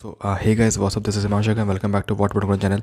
So hey guys what's up this is Himanshak and welcome back to what channel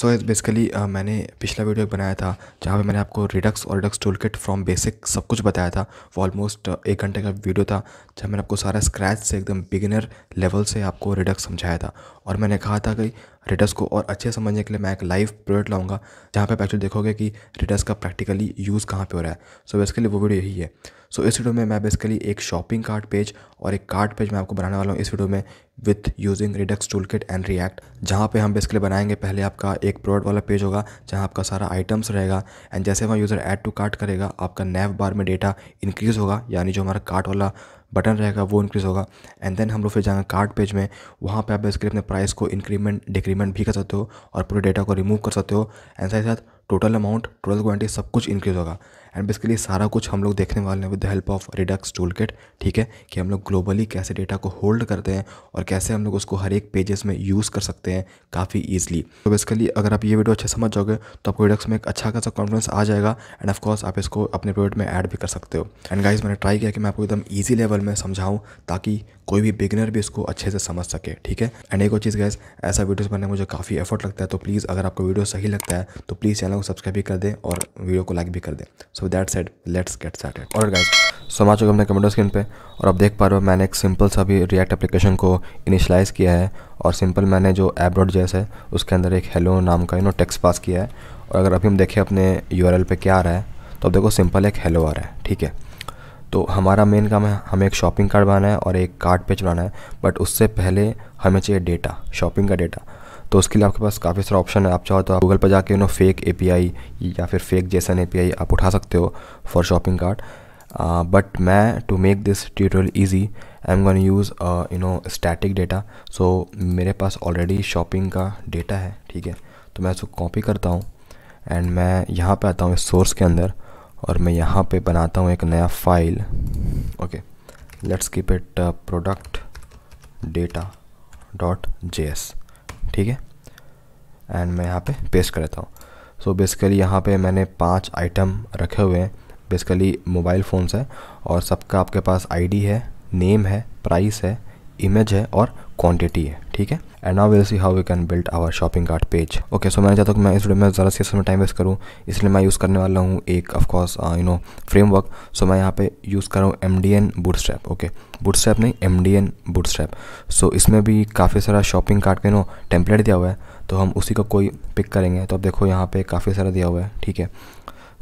so इस basically मैंने पिछला video बनाया था जहाँ पे मैंने आपको रिडक्स और Redux tool toolkit from basic सब कुछ बताया था वो ऑलमोस्ट uh, एक घंटे का वीडियो था जहाँ मैंने आपको सारा स्क्रैच से एकदम बिगिनर लेवल से आपको रिडक्स समझाया था और मैंने कहा था कि रिटर्स को और अच्छे समझने के लिए मैं एक लाइव प्रोडक्ट लाऊंगा जहाँ पे आप एक्चुअली देखोगे कि रिटर्स का प्रैक्टिकली यूज़ कहाँ पे हो रहा है सो so बेसिकली वो वीडियो यही है सो so इस वीडियो में मैं बेसिकली एक शॉपिंग कार्ट पेज और एक कार्ट पेज मैं आपको बनाने वाला हूँ इस वीडियो में with using Redux tool toolkit and React जहाँ पे हम बेसिकली बनाएंगे पहले आपका एक प्रोडक्ट वाला पेज होगा जहाँ आपका सारा आइटम्स रहेगा एंड जैसे वहाँ यूज़र ऐड टू कार्ट करेगा आपका नेव बार में डेटा इंक्रीज़ होगा यानी जो हमारा कार्ट वाला बटन रहेगा वो इंक्रीज़ होगा एंड देन हम लोग फिर जाएंगे कार्ड पेज में वहाँ पे आप बेसिकली अपने प्राइस को इंक्रीमेंट डिक्रीमेंट भी कर सकते हो और पूरे डेटा को रिमूव कर सकते हो एंड साथ ही साथ टोटल अमाउंट टोटल क्वान्टिटी सब कुछ इंक्रीज़ होगा एंड बेसिकली सारा कुछ हम लोग देखने वाले हैं with the help of Redux tool ठीक है कि हम लोग ग्लोबली कैसे डेटा को होल्ड करते हैं और कैसे हम लोग उसको हर एक पेजेस में यूज़ कर सकते हैं काफ़ी ईजिली तो बेसिकली अगर आप ये वीडियो अच्छे समझ जाओगे तो आपको रिडक्स में एक अच्छा खासा कॉन्फिडेंस आ जाएगा एंड ऑफकोर्स आप इसको अपने प्रोडक्ट में ऐड भी कर सकते हो एंड गाइज मैंने ट्राई किया कि मैं आपको एकदम ईजी लेवल में समझाऊँ ताकि कोई भी बिगनर भी इसको अच्छे से समझ सके ठीक है एंड एक और चीज़ गैस ऐसा वीडियोस बनाने में मुझे काफ़ी एफर्ट लगता है तो प्लीज़ अगर आपको वीडियो सही लगता है तो प्लीज़ चैनल को सब्सक्राइब भी कर दें और वीडियो को लाइक भी कर दें so that set let's get started और गैस समा चुके हमने कमेंटर स्क्रीन पर और अब देख पा रहे हो मैंने एक सिंपल सा भी रिएक्ट अप्लीकेशन को इनिशलाइज़ किया है और सिंपल मैंने जो एप डॉट जैसे है उसके अंदर एक हेलो नाम का यू नो पास किया है और अगर अभी हम देखें अपने यू पे क्या आ रहा है तो अब देखो सिंपल एक हेलो आ रहा है ठीक है तो हमारा मेन काम है हमें एक शॉपिंग कार्ड बनाना है और एक कार्ड पेज बनाना है बट उससे पहले हमें चाहिए डेटा शॉपिंग का डेटा तो उसके लिए आपके पास काफ़ी सारा ऑप्शन है आप चाहो तो आप गूगल पर जाके यू नो फेक ए या फिर फेक जैसन ए आप उठा सकते हो फॉर शॉपिंग कार्ड बट मैं to make this tutorial easy I am gonna use you know static data so मेरे पास ऑलरेडी शॉपिंग का डेटा है ठीक है तो मैं इसको कॉपी करता हूँ एंड मैं यहाँ पे आता हूँ इस सोर्स के अंदर और मैं यहाँ पे बनाता हूँ एक नया file okay let's keep it product data dot J ठीक है एंड मैं यहाँ पे पेस्ट कर देता हूँ सो बेसिकली यहाँ पे मैंने पांच आइटम रखे हुए हैं बेसिकली मोबाइल फ़ोन्स हैं और सबका आपके पास आईडी है नेम है प्राइस है इमेज है और क्वांटिटी है ठीक है and now will see how we can build our shopping cart page okay so मैं चाहता हूँ कि मैं इस वीडियो में ज़्यादा से समय टाइम वेस्ट करूँ इसलिए मैं यूज़ करने वाला हूँ एक of course you know framework so मैं यहाँ पे यूज़ कर रहा हूँ M D N strap okay strap नहीं M D N strap so इसमें भी काफ़ी सारा शॉपिंग कार्ट का नो टेम्पलेट दिया हुआ है तो हम उसी का कोई पिक करेंगे तो अब देखो यहाँ पे काफ़ी सारा दिया हुआ है ठीक है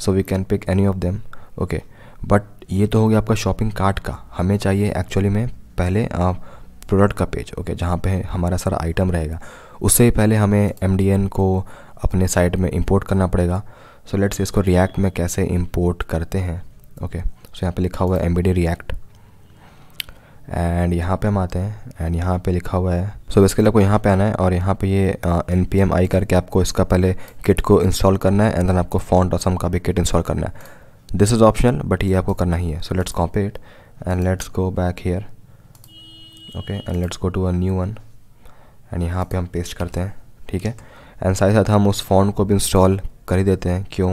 so we can pick any of them okay but ये तो हो गया आपका शॉपिंग कार्ट का हमें चाहिए एक्चुअली में पहले आप uh, प्रोडक्ट का पेज ओके जहाँ पे हमारा सारा आइटम रहेगा उससे पहले हमें एम को अपने साइट में इम्पोर्ट करना पड़ेगा सो लेट्स इसको रिएक्ट में कैसे इम्पोर्ट करते हैं ओके सो यहाँ पे लिखा हुआ है M B D React and यहाँ पे हम आते हैं एंड यहाँ पे लिखा हुआ है सो so, इसके लिए आपको यहाँ पे आना है और यहाँ पे ये एन पी एम आई करके आपको इसका पहले किट को इंस्टॉल करना है एंड देन आपको फॉन्ट ऑसम का भी किट इंस्टॉल करना है दिस इज़ ऑप्शनल बट ये आपको करना ही है so let's copy it and let's go back here okay and let's go to a new one and यहाँ पे हम पेस्ट करते हैं ठीक है एंड साथ ही साथ हम उस फ़ोन को भी इंस्टॉल कर ही देते हैं क्यों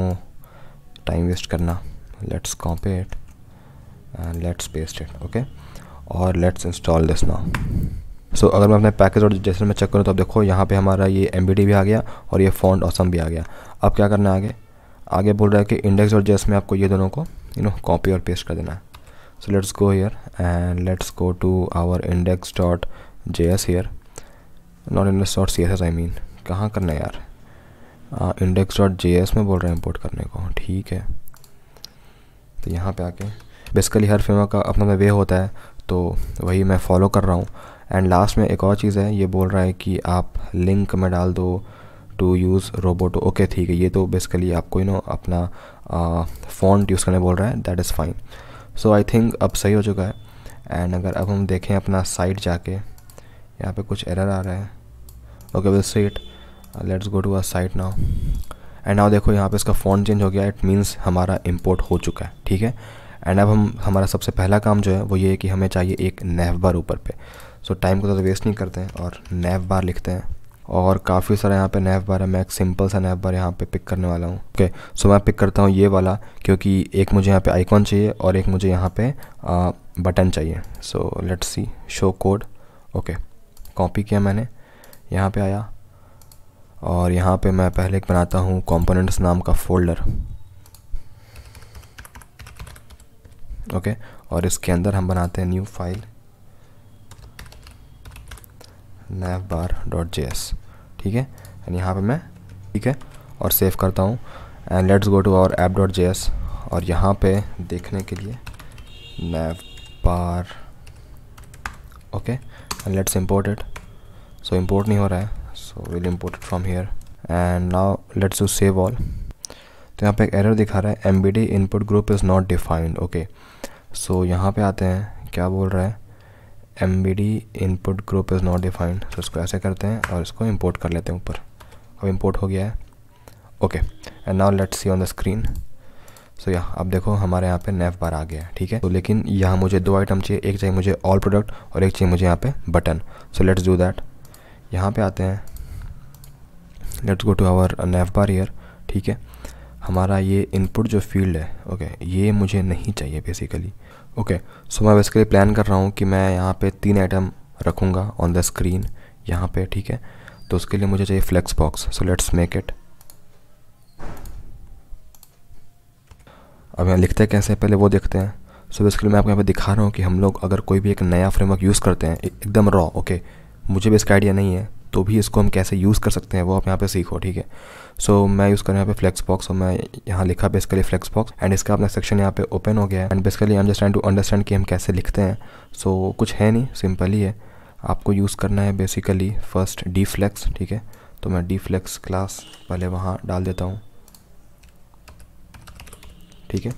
टाइम वेस्ट करना let's copy it and let's paste it okay और let's install this now so अगर मैं अपने पैकेज और जैसे मैं चेक करूँ तो आप देखो यहाँ पे हमारा ये एम भी आ गया और ये फ़ोन ऑसम भी आ गया अब क्या करना है आगे आगे बोल रहा है कि इंडेक्स और जेस में आपको ये दोनों को यू नो कॉपी और पेस्ट कर देना है so let's go here and let's go to our index.js here not index.css i mean कहाँ करना है यार इंडेक्स डॉट जे एस में बोल रहे हैं इम्पोर्ट करने को ठीक है तो यहाँ पे आके बेसिकली हर फिल्म का अपना में वे होता है तो वही मैं फॉलो कर रहा हूँ एंड लास्ट में एक और चीज़ है ये बोल रहा है कि आप लिंक में डाल दो टू यूज़ रोबोटो ओके ठीक है ये तो बेसिकली आपको यू नो अपना फ़ॉन्ट यूज़ करने बोल रहा है that is fine so I think अब सही हो चुका है एंड अगर अब हम देखें अपना साइट जाके यहाँ पे कुछ एरर आ रहा है okay will see it let's go to a site now and now देखो यहाँ पे इसका फ़ॉन्ट चेंज हो गया इट मीन्स हमारा इम्पोर्ट हो चुका है ठीक है एंड अब हम हमारा सबसे पहला काम जो है वो ये है कि हमें चाहिए एक नेव बार ऊपर पे सो so, टाइम को ज़्यादा तो वेस्ट नहीं करते हैं और नेव बार लिखते हैं और काफ़ी सारा यहाँ पे नैफ बार है मैं एक सिंपल सा नैफ बार यहाँ पे पिक करने वाला हूँ ओके सो मैं पिक करता हूँ ये वाला क्योंकि एक मुझे यहाँ पे आइकॉन चाहिए और एक मुझे यहाँ पे आ, बटन चाहिए so let's see show code okay copy किया मैंने यहाँ पे आया और यहाँ पे मैं पहले एक बनाता हूँ कॉम्पोनेंट्स नाम का फोल्डर ओके और इसके अंदर हम बनाते हैं न्यू फाइल navbar.js ठीक है एंड यहाँ पे मैं ठीक है और सेव करता हूँ and let's go to our app dot J S और यहाँ पे देखने के लिए nav bar okay and let's import it so import नहीं हो रहा है so will import it from here and now let's you save all तो यहाँ पे एक एरर दिखा रहा है M B D input group is not defined okay so यहाँ पे आते हैं क्या बोल रहा है M B D input group is not defined तो इसको ऐसे करते हैं और इसको इम्पोर्ट कर लेते हैं ऊपर अब इम्पोर्ट हो गया है okay and now let's see on the screen so या अब देखो हमारे यहाँ पे नेफ बार आ गया है ठीक है तो लेकिन यहाँ मुझे दो आइटम चाहिए एक चाहिए मुझे ऑल प्रोडक्ट और एक चाहिए मुझे यहाँ पे button so let's do that यहाँ पे आते हैं let's go to our nav bar here ठीक है हमारा ये इनपुट जो फील्ड है ओके okay, ये मुझे नहीं चाहिए बेसिकली ओके सो मैं बेसिकली प्लान कर रहा हूँ कि मैं यहाँ पे तीन आइटम रखूँगा ऑन द स्क्रीन यहाँ पे ठीक है तो उसके लिए मुझे चाहिए flex box so let's make it अब यहाँ लिखते हैं कैसे पहले वो देखते हैं सो so बेसिकली मैं आपको यहाँ पे दिखा रहा हूँ कि हम लोग अगर कोई भी एक नया फ्रेमवर्क यूज़ करते हैं एकदम रॉ ओके मुझे भी इसका आइडिया नहीं है तो भी इसको हम कैसे यूज़ कर सकते हैं वो आप यहाँ पे सीखो ठीक है सो मैं यूज़ कर रहा यहाँ पे फ्लेक्स बॉक्स और मैं यहाँ लिखा बेसिकली फ्लेक्स बॉक्स एंड इसका अपना सेक्शन यहाँ पे ओपन हो गया है and basically I am just trying to understand कि हम कैसे लिखते हैं सो so, कुछ है नहीं सिंपल ही है आपको यूज़ करना है बेसिकली फर्स्ट डी फ्लेक्स ठीक है तो मैं डी फ्लेक्स क्लास पहले वहाँ डाल देता हूँ ठीक है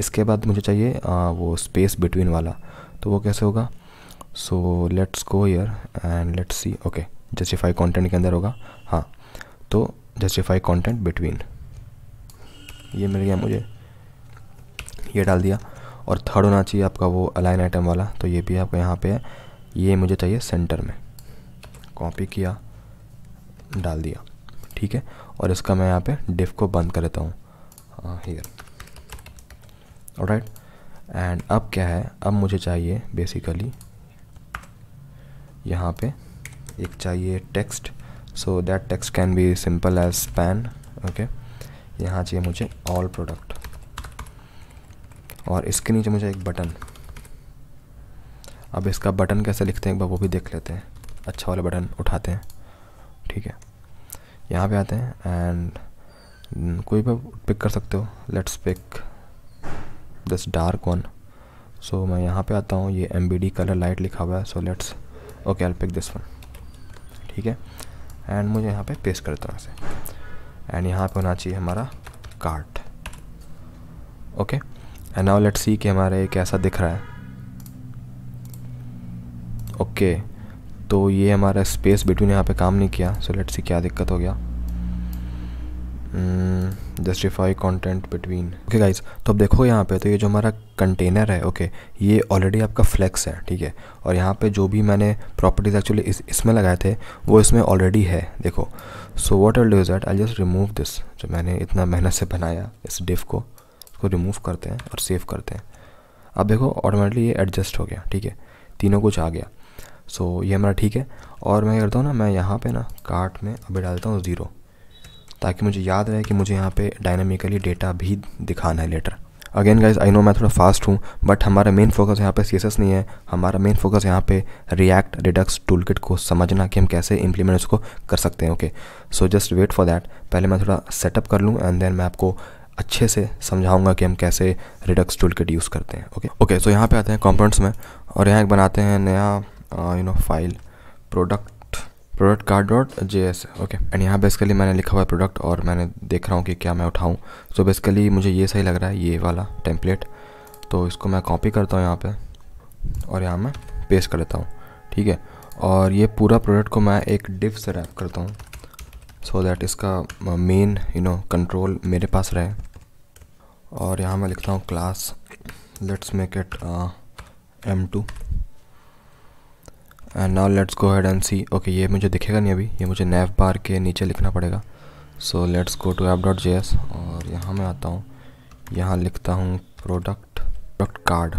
इसके बाद मुझे चाहिए आ, वो स्पेस बिटवीन वाला तो वो कैसे होगा so let's go here and let's see okay justify content के अंदर होगा हाँ तो जस्टिफाई कंटेंट बिटवीन ये मिल गया मुझे ये डाल दिया और थर्ड होना चाहिए आपका वो अलाइन आइटम वाला तो ये भी आपको यहाँ पे है ये मुझे चाहिए सेंटर में कॉपी किया डाल दिया ठीक है और इसका मैं यहाँ पे डिफ को बंद कर देता हूँ हेयर राइट एंड अब क्या है अब मुझे चाहिए बेसिकली यहाँ पे एक चाहिए text so that text can be simple as span okay यहाँ चाहिए मुझे ऑल प्रोडक्ट और इसके नीचे मुझे एक बटन अब इसका बटन कैसे लिखते हैं एक बार वो भी देख लेते हैं अच्छा वाला बटन उठाते हैं ठीक है यहाँ पे आते हैं एंड कोई भी पिक कर सकते हो let's pick this dark one so मैं यहाँ पे आता हूँ ये एम कलर लाइट लिखा हुआ है so let's okay I pick this one ठीक है एंड मुझे यहाँ पे पेस्ट करता हूँ इसे एंड यहाँ पे होना चाहिए हमारा cart okay and now let's see कि हमारा ये कैसा दिख रहा है ओके okay, तो ये हमारा स्पेस बिटवीन यहाँ पे काम नहीं किया सो लेट्स सी क्या दिक्कत हो गया justify content between okay guys तो अब देखो यहाँ पे तो ये जो हमारा कंटेनर है ओके ये ऑलरेडी आपका फ्लैक्स है ठीक है और यहाँ पे जो भी मैंने प्रॉपर्टीज़ एक्चुअली इस इसमें लगाए थे वो इसमें ऑलरेडी है देखो so what are do that I just remove this जो मैंने इतना मेहनत से बनाया इस डिफ को इसको रिमूव करते हैं और सेव करते हैं अब देखो ऑटोमेटिकली ये एडजस्ट हो गया ठीक है तीनों कुछ आ गया सो so, ये हमारा ठीक है और मैं करता हूँ ना मैं यहाँ पे ना कार्ट में अभी डालता हूँ ज़ीरो ताकि मुझे याद रहे कि मुझे यहाँ पे डायनामिकली डेटा भी दिखाना है later again guys I know मैं थोड़ा फास्ट हूँ बट हमारा मेन फोकस यहाँ पे सी नहीं है हमारा मेन फोकस यहाँ पे रिएक्ट रिडक्स टूल किट को समझना कि हम कैसे इम्प्लीमेंट उसको कर सकते हैं okay so just wait for that पहले मैं थोड़ा सेटअप कर लूँ एंड देन मैं आपको अच्छे से समझाऊंगा कि हम कैसे रिडक्स टूल किट यूज़ करते हैं ओके ओके सो यहाँ पे आते हैं कॉम्पोनेंट्स में और यहाँ एक बनाते हैं नया you know file product product card dot J S okay and यहाँ बेसिकली मैंने लिखा हुआ है प्रोडक्ट और मैंने देख रहा हूँ कि क्या मैं उठाऊँ सो so बेसिकली मुझे ये सही लग रहा है ये वाला टेम्पलेट तो इसको मैं कॉपी करता हूँ यहाँ पे और यहाँ मैं पेस्ट कर लेता हूँ ठीक है और ये पूरा प्रोडक्ट को मैं एक डिप से रैप करता हूँ सो so दैट इसका मेन यू नो कंट्रोल मेरे पास रहे और यहाँ मैं लिखता हूँ class let's make it M two and now let's go ahead and see okay ये मुझे दिखेगा नहीं अभी ये मुझे नेव बार के नीचे लिखना पड़ेगा so let's go to app dot J S और यहाँ मैं आता हूँ यहाँ लिखता हूँ product product card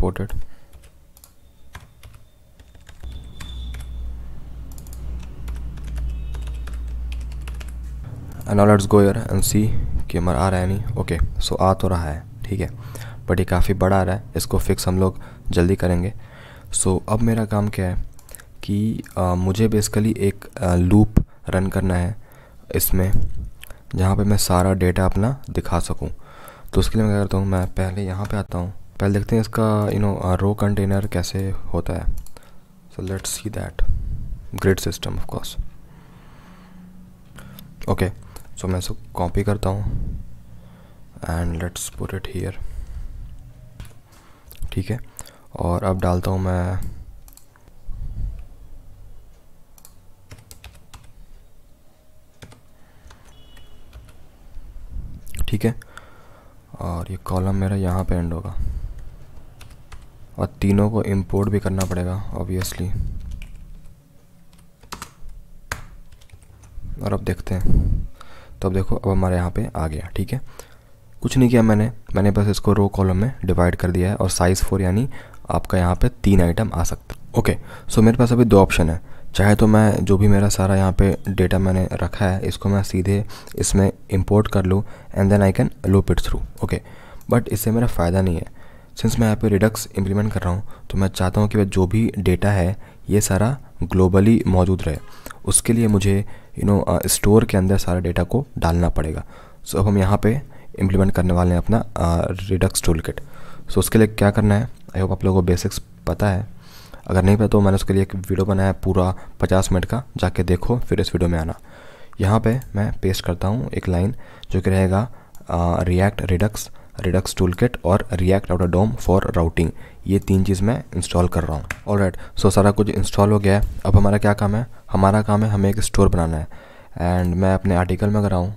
ported and let's go here and see कि हमारा आ रहा है नहीं ओके सो आ तो रहा है ठीक है बट ये काफ़ी बड़ा आ रहा है इसको फिक्स हम लोग जल्दी करेंगे सो so, अब मेरा काम क्या है कि आ, मुझे बेसिकली एक आ, लूप रन करना है इसमें जहाँ पे मैं सारा डेटा अपना दिखा सकूँ तो उसके लिए मैं क्या करता हूँ मैं पहले यहाँ पे आता हूँ पहले देखते हैं इसका यू नो रो कंटेनर कैसे होता है so let see that grid system of course okay so मैं इसको कॉपी करता हूँ and let's put it here ठीक है और अब डालता हूँ मैं ठीक है और ये कॉलम मेरा यहाँ पे एंड होगा और तीनों को इंपोर्ट भी करना पड़ेगा ऑब्वियसली और अब देखते हैं तो अब देखो अब हमारे यहाँ पे आ गया ठीक है कुछ नहीं किया मैंने मैंने बस इसको रो कॉलम में डिवाइड कर दिया है और साइज़ फोर यानी आपका यहाँ पे तीन आइटम आ सकता है ओके सो मेरे पास अभी दो ऑप्शन है चाहे तो मैं जो भी मेरा सारा यहाँ पे डेटा मैंने रखा है इसको मैं सीधे इसमें इंपोर्ट कर लूँ and then I can loop it through okay but इससे मेरा फ़ायदा नहीं है सिंस मैं यहाँ पे रिडक्स इम्प्लीमेंट कर रहा हूँ तो मैं चाहता हूँ कि जो भी डेटा है ये सारा ग्लोबली मौजूद रहे उसके लिए मुझे यू नो स्टोर के अंदर सारा डेटा को डालना पड़ेगा सो so, अब हम यहाँ पे इम्प्लीमेंट करने वाले हैं अपना रिडक्स टूल किट सो उसके लिए क्या करना है आई होप आप लोगों को बेसिक्स पता है अगर नहीं पता तो मैंने उसके लिए एक वीडियो बनाया है पूरा पचास मिनट का जाके देखो फिर इस वीडियो में आना यहाँ पे मैं पेस्ट करता हूँ एक लाइन जो कि रहेगा react redux redux tool kit और react out dom for routing ये तीन चीज़ मैं इंस्टॉल कर रहा हूँ ऑल राइट सो सारा कुछ इंस्टॉल हो गया है अब हमारा क्या काम है हमारा काम है हमें एक स्टोर बनाना है एंड मैं अपने आर्टिकल में अगर आऊँ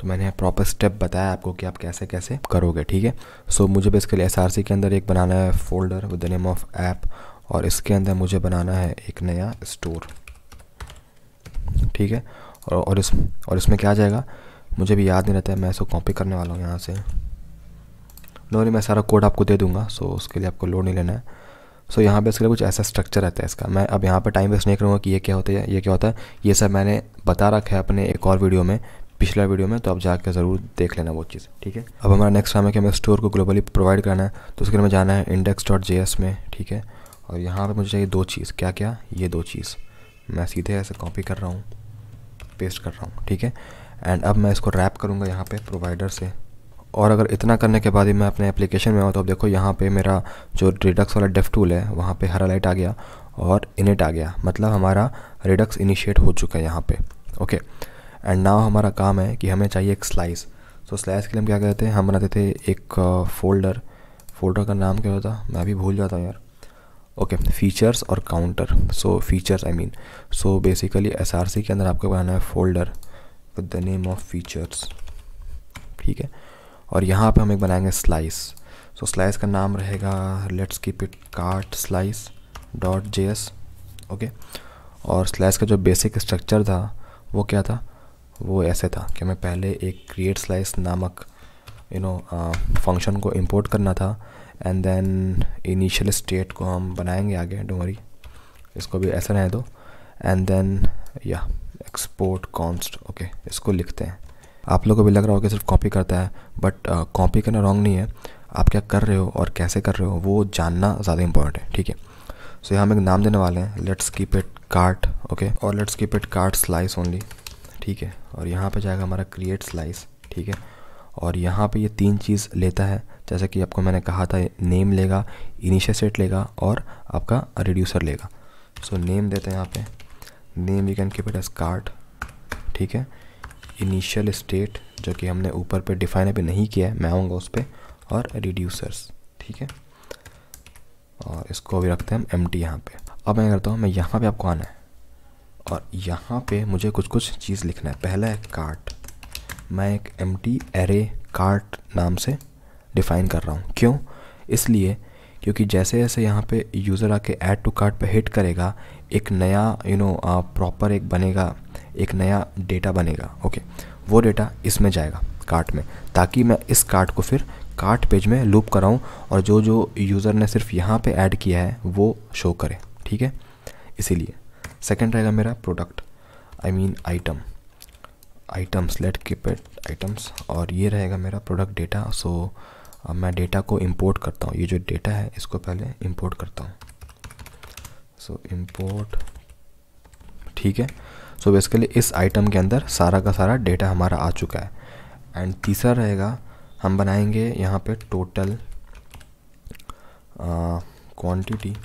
तो मैंने प्रॉपर स्टेप बताया आपको कि आप कैसे कैसे करोगे ठीक है सो मुझे बेसिकली एस के अंदर एक बनाना है folder with the name of app और इसके अंदर मुझे बनाना है एक नया स्टोर ठीक है और और इस और इसमें क्या आ जाएगा मुझे भी याद नहीं रहता है मैं इसको कॉपी करने वाला हूँ यहाँ से नो नहीं मैं सारा कोड आपको दे दूँगा सो उसके लिए आपको लोड नहीं लेना है सो so, यहाँ पे इसके लिए कुछ ऐसा स्ट्रक्चर रहता है इसका मैं अब यहाँ पे टाइम वेस्ट नहीं करूँगा कि ये क्या होता है ये क्या होता है ये सब मैंने बता रखा है अपने एक और वीडियो में पिछला वीडियो में तो आप जाकर ज़रूर देख लेना वो चीज़ ठीक है अब हमारा नेक्स्ट काम है कि हमें स्टोर को ग्लोबली प्रोवाइड करना है तो उसके लिए हमें जाना है इंडेक्स डॉट जे एस में ठीक है और यहाँ पर मुझे चाहिए दो चीज़ क्या क्या ये दो चीज़ मैं सीधे ऐसे कॉपी कर रहा हूँ पेस्ट कर रहा हूँ ठीक है एंड अब मैं इसको रैप करूँगा यहाँ पर प्रोवाइडर से और अगर इतना करने के बाद ही मैं अपने एप्लीकेशन में आऊँ तो अब देखो यहाँ पे मेरा जो रिडक्स वाला डेफ टूल है वहाँ पे हरा लाइट आ गया और इनिट आ गया मतलब हमारा रिडक्स इनिशिएट हो चुका है यहाँ पे ओके एंड नाव हमारा काम है कि हमें चाहिए एक स्लाइस तो स्लाइस के लिए हम क्या करते हैं हम बनाते थे एक फोल्डर uh, फोल्डर का नाम क्या होता मैं भी भूल जाता हूँ यार ओके फीचर्स और counter so features I mean so basically S R C के अंदर आपको बनाना है folder with the name of features ठीक है और यहाँ पे हम एक बनाएंगे स्लाइस सो स्लाइस का नाम रहेगा let's keep it cart slice dot J S okay और स्लाइस का जो बेसिक स्ट्रक्चर था वो क्या था वो ऐसे था कि हमें पहले एक क्रिएट स्लाइस नामक यू नो फंक्शन को इंपोर्ट करना था एंड देन इनिशियल स्टेट को हम बनाएंगे आगे डोमरी इसको भी ऐसा रहने दो एंड देन या एक्सपोर्ट कॉन्स्ट ओके इसको लिखते हैं आप लोगों को भी लग रहा होगा सिर्फ कॉपी करता है बट कॉपी करना रॉन्ग नहीं है आप क्या कर रहे हो और कैसे कर रहे हो वो जानना ज़्यादा इंपॉर्टेंट है ठीक है सो यहाँ हम एक नाम देने वाले हैं let's keep it cart okay और let's keep it cart slice only ठीक है और यहाँ पे जाएगा हमारा क्रिएट स्लाइस ठीक है और यहाँ पे ये तीन चीज़ लेता है जैसा कि आपको मैंने कहा था नेम लेगा इनिशियल सेट लेगा और आपका रिड्यूसर लेगा सो so, नेम देते हैं यहाँ पे name you can keep it as cart ठीक है इनिशियल स्टेट जो कि हमने ऊपर पे डिफाइन अभी नहीं किया है मैं आऊँगा उस पर और रिड्यूसर्स ठीक है और इसको अभी रखते हैं हम एम टी यहाँ पर अब मैं करता हूँ मैं यहाँ पर आपको आना है और यहाँ पे मुझे कुछ कुछ चीज़ लिखना है पहला है कार्ट मैं एक एम टी एरे कार्ट नाम से डिफ़ाइन कर रहा हूँ क्यों इसलिए क्योंकि जैसे जैसे यहाँ पे यूज़र आके ऐड टू कार्ट पे हिट करेगा एक नया यू नो प्रॉपर एक बनेगा एक नया डेटा बनेगा ओके वो डेटा इसमें जाएगा कार्ट में ताकि मैं इस कार्ट को फिर कार्ट पेज में लूप कराऊं और जो जो यूज़र ने सिर्फ यहाँ पे ऐड किया है वो शो करें ठीक है इसीलिए सेकेंड रहेगा मेरा product I mean item items let keep it items और ये रहेगा मेरा प्रोडक्ट डेटा सो मैं डेटा को इम्पोर्ट करता हूँ ये जो डेटा है इसको पहले इम्पोर्ट करता हूँ सो इम्पोर्ट ठीक है सो so बेसिकली इस आइटम के अंदर सारा का सारा डेटा हमारा आ चुका है एंड तीसरा रहेगा हम बनाएंगे यहाँ पे टोटल क्वांटिटी uh,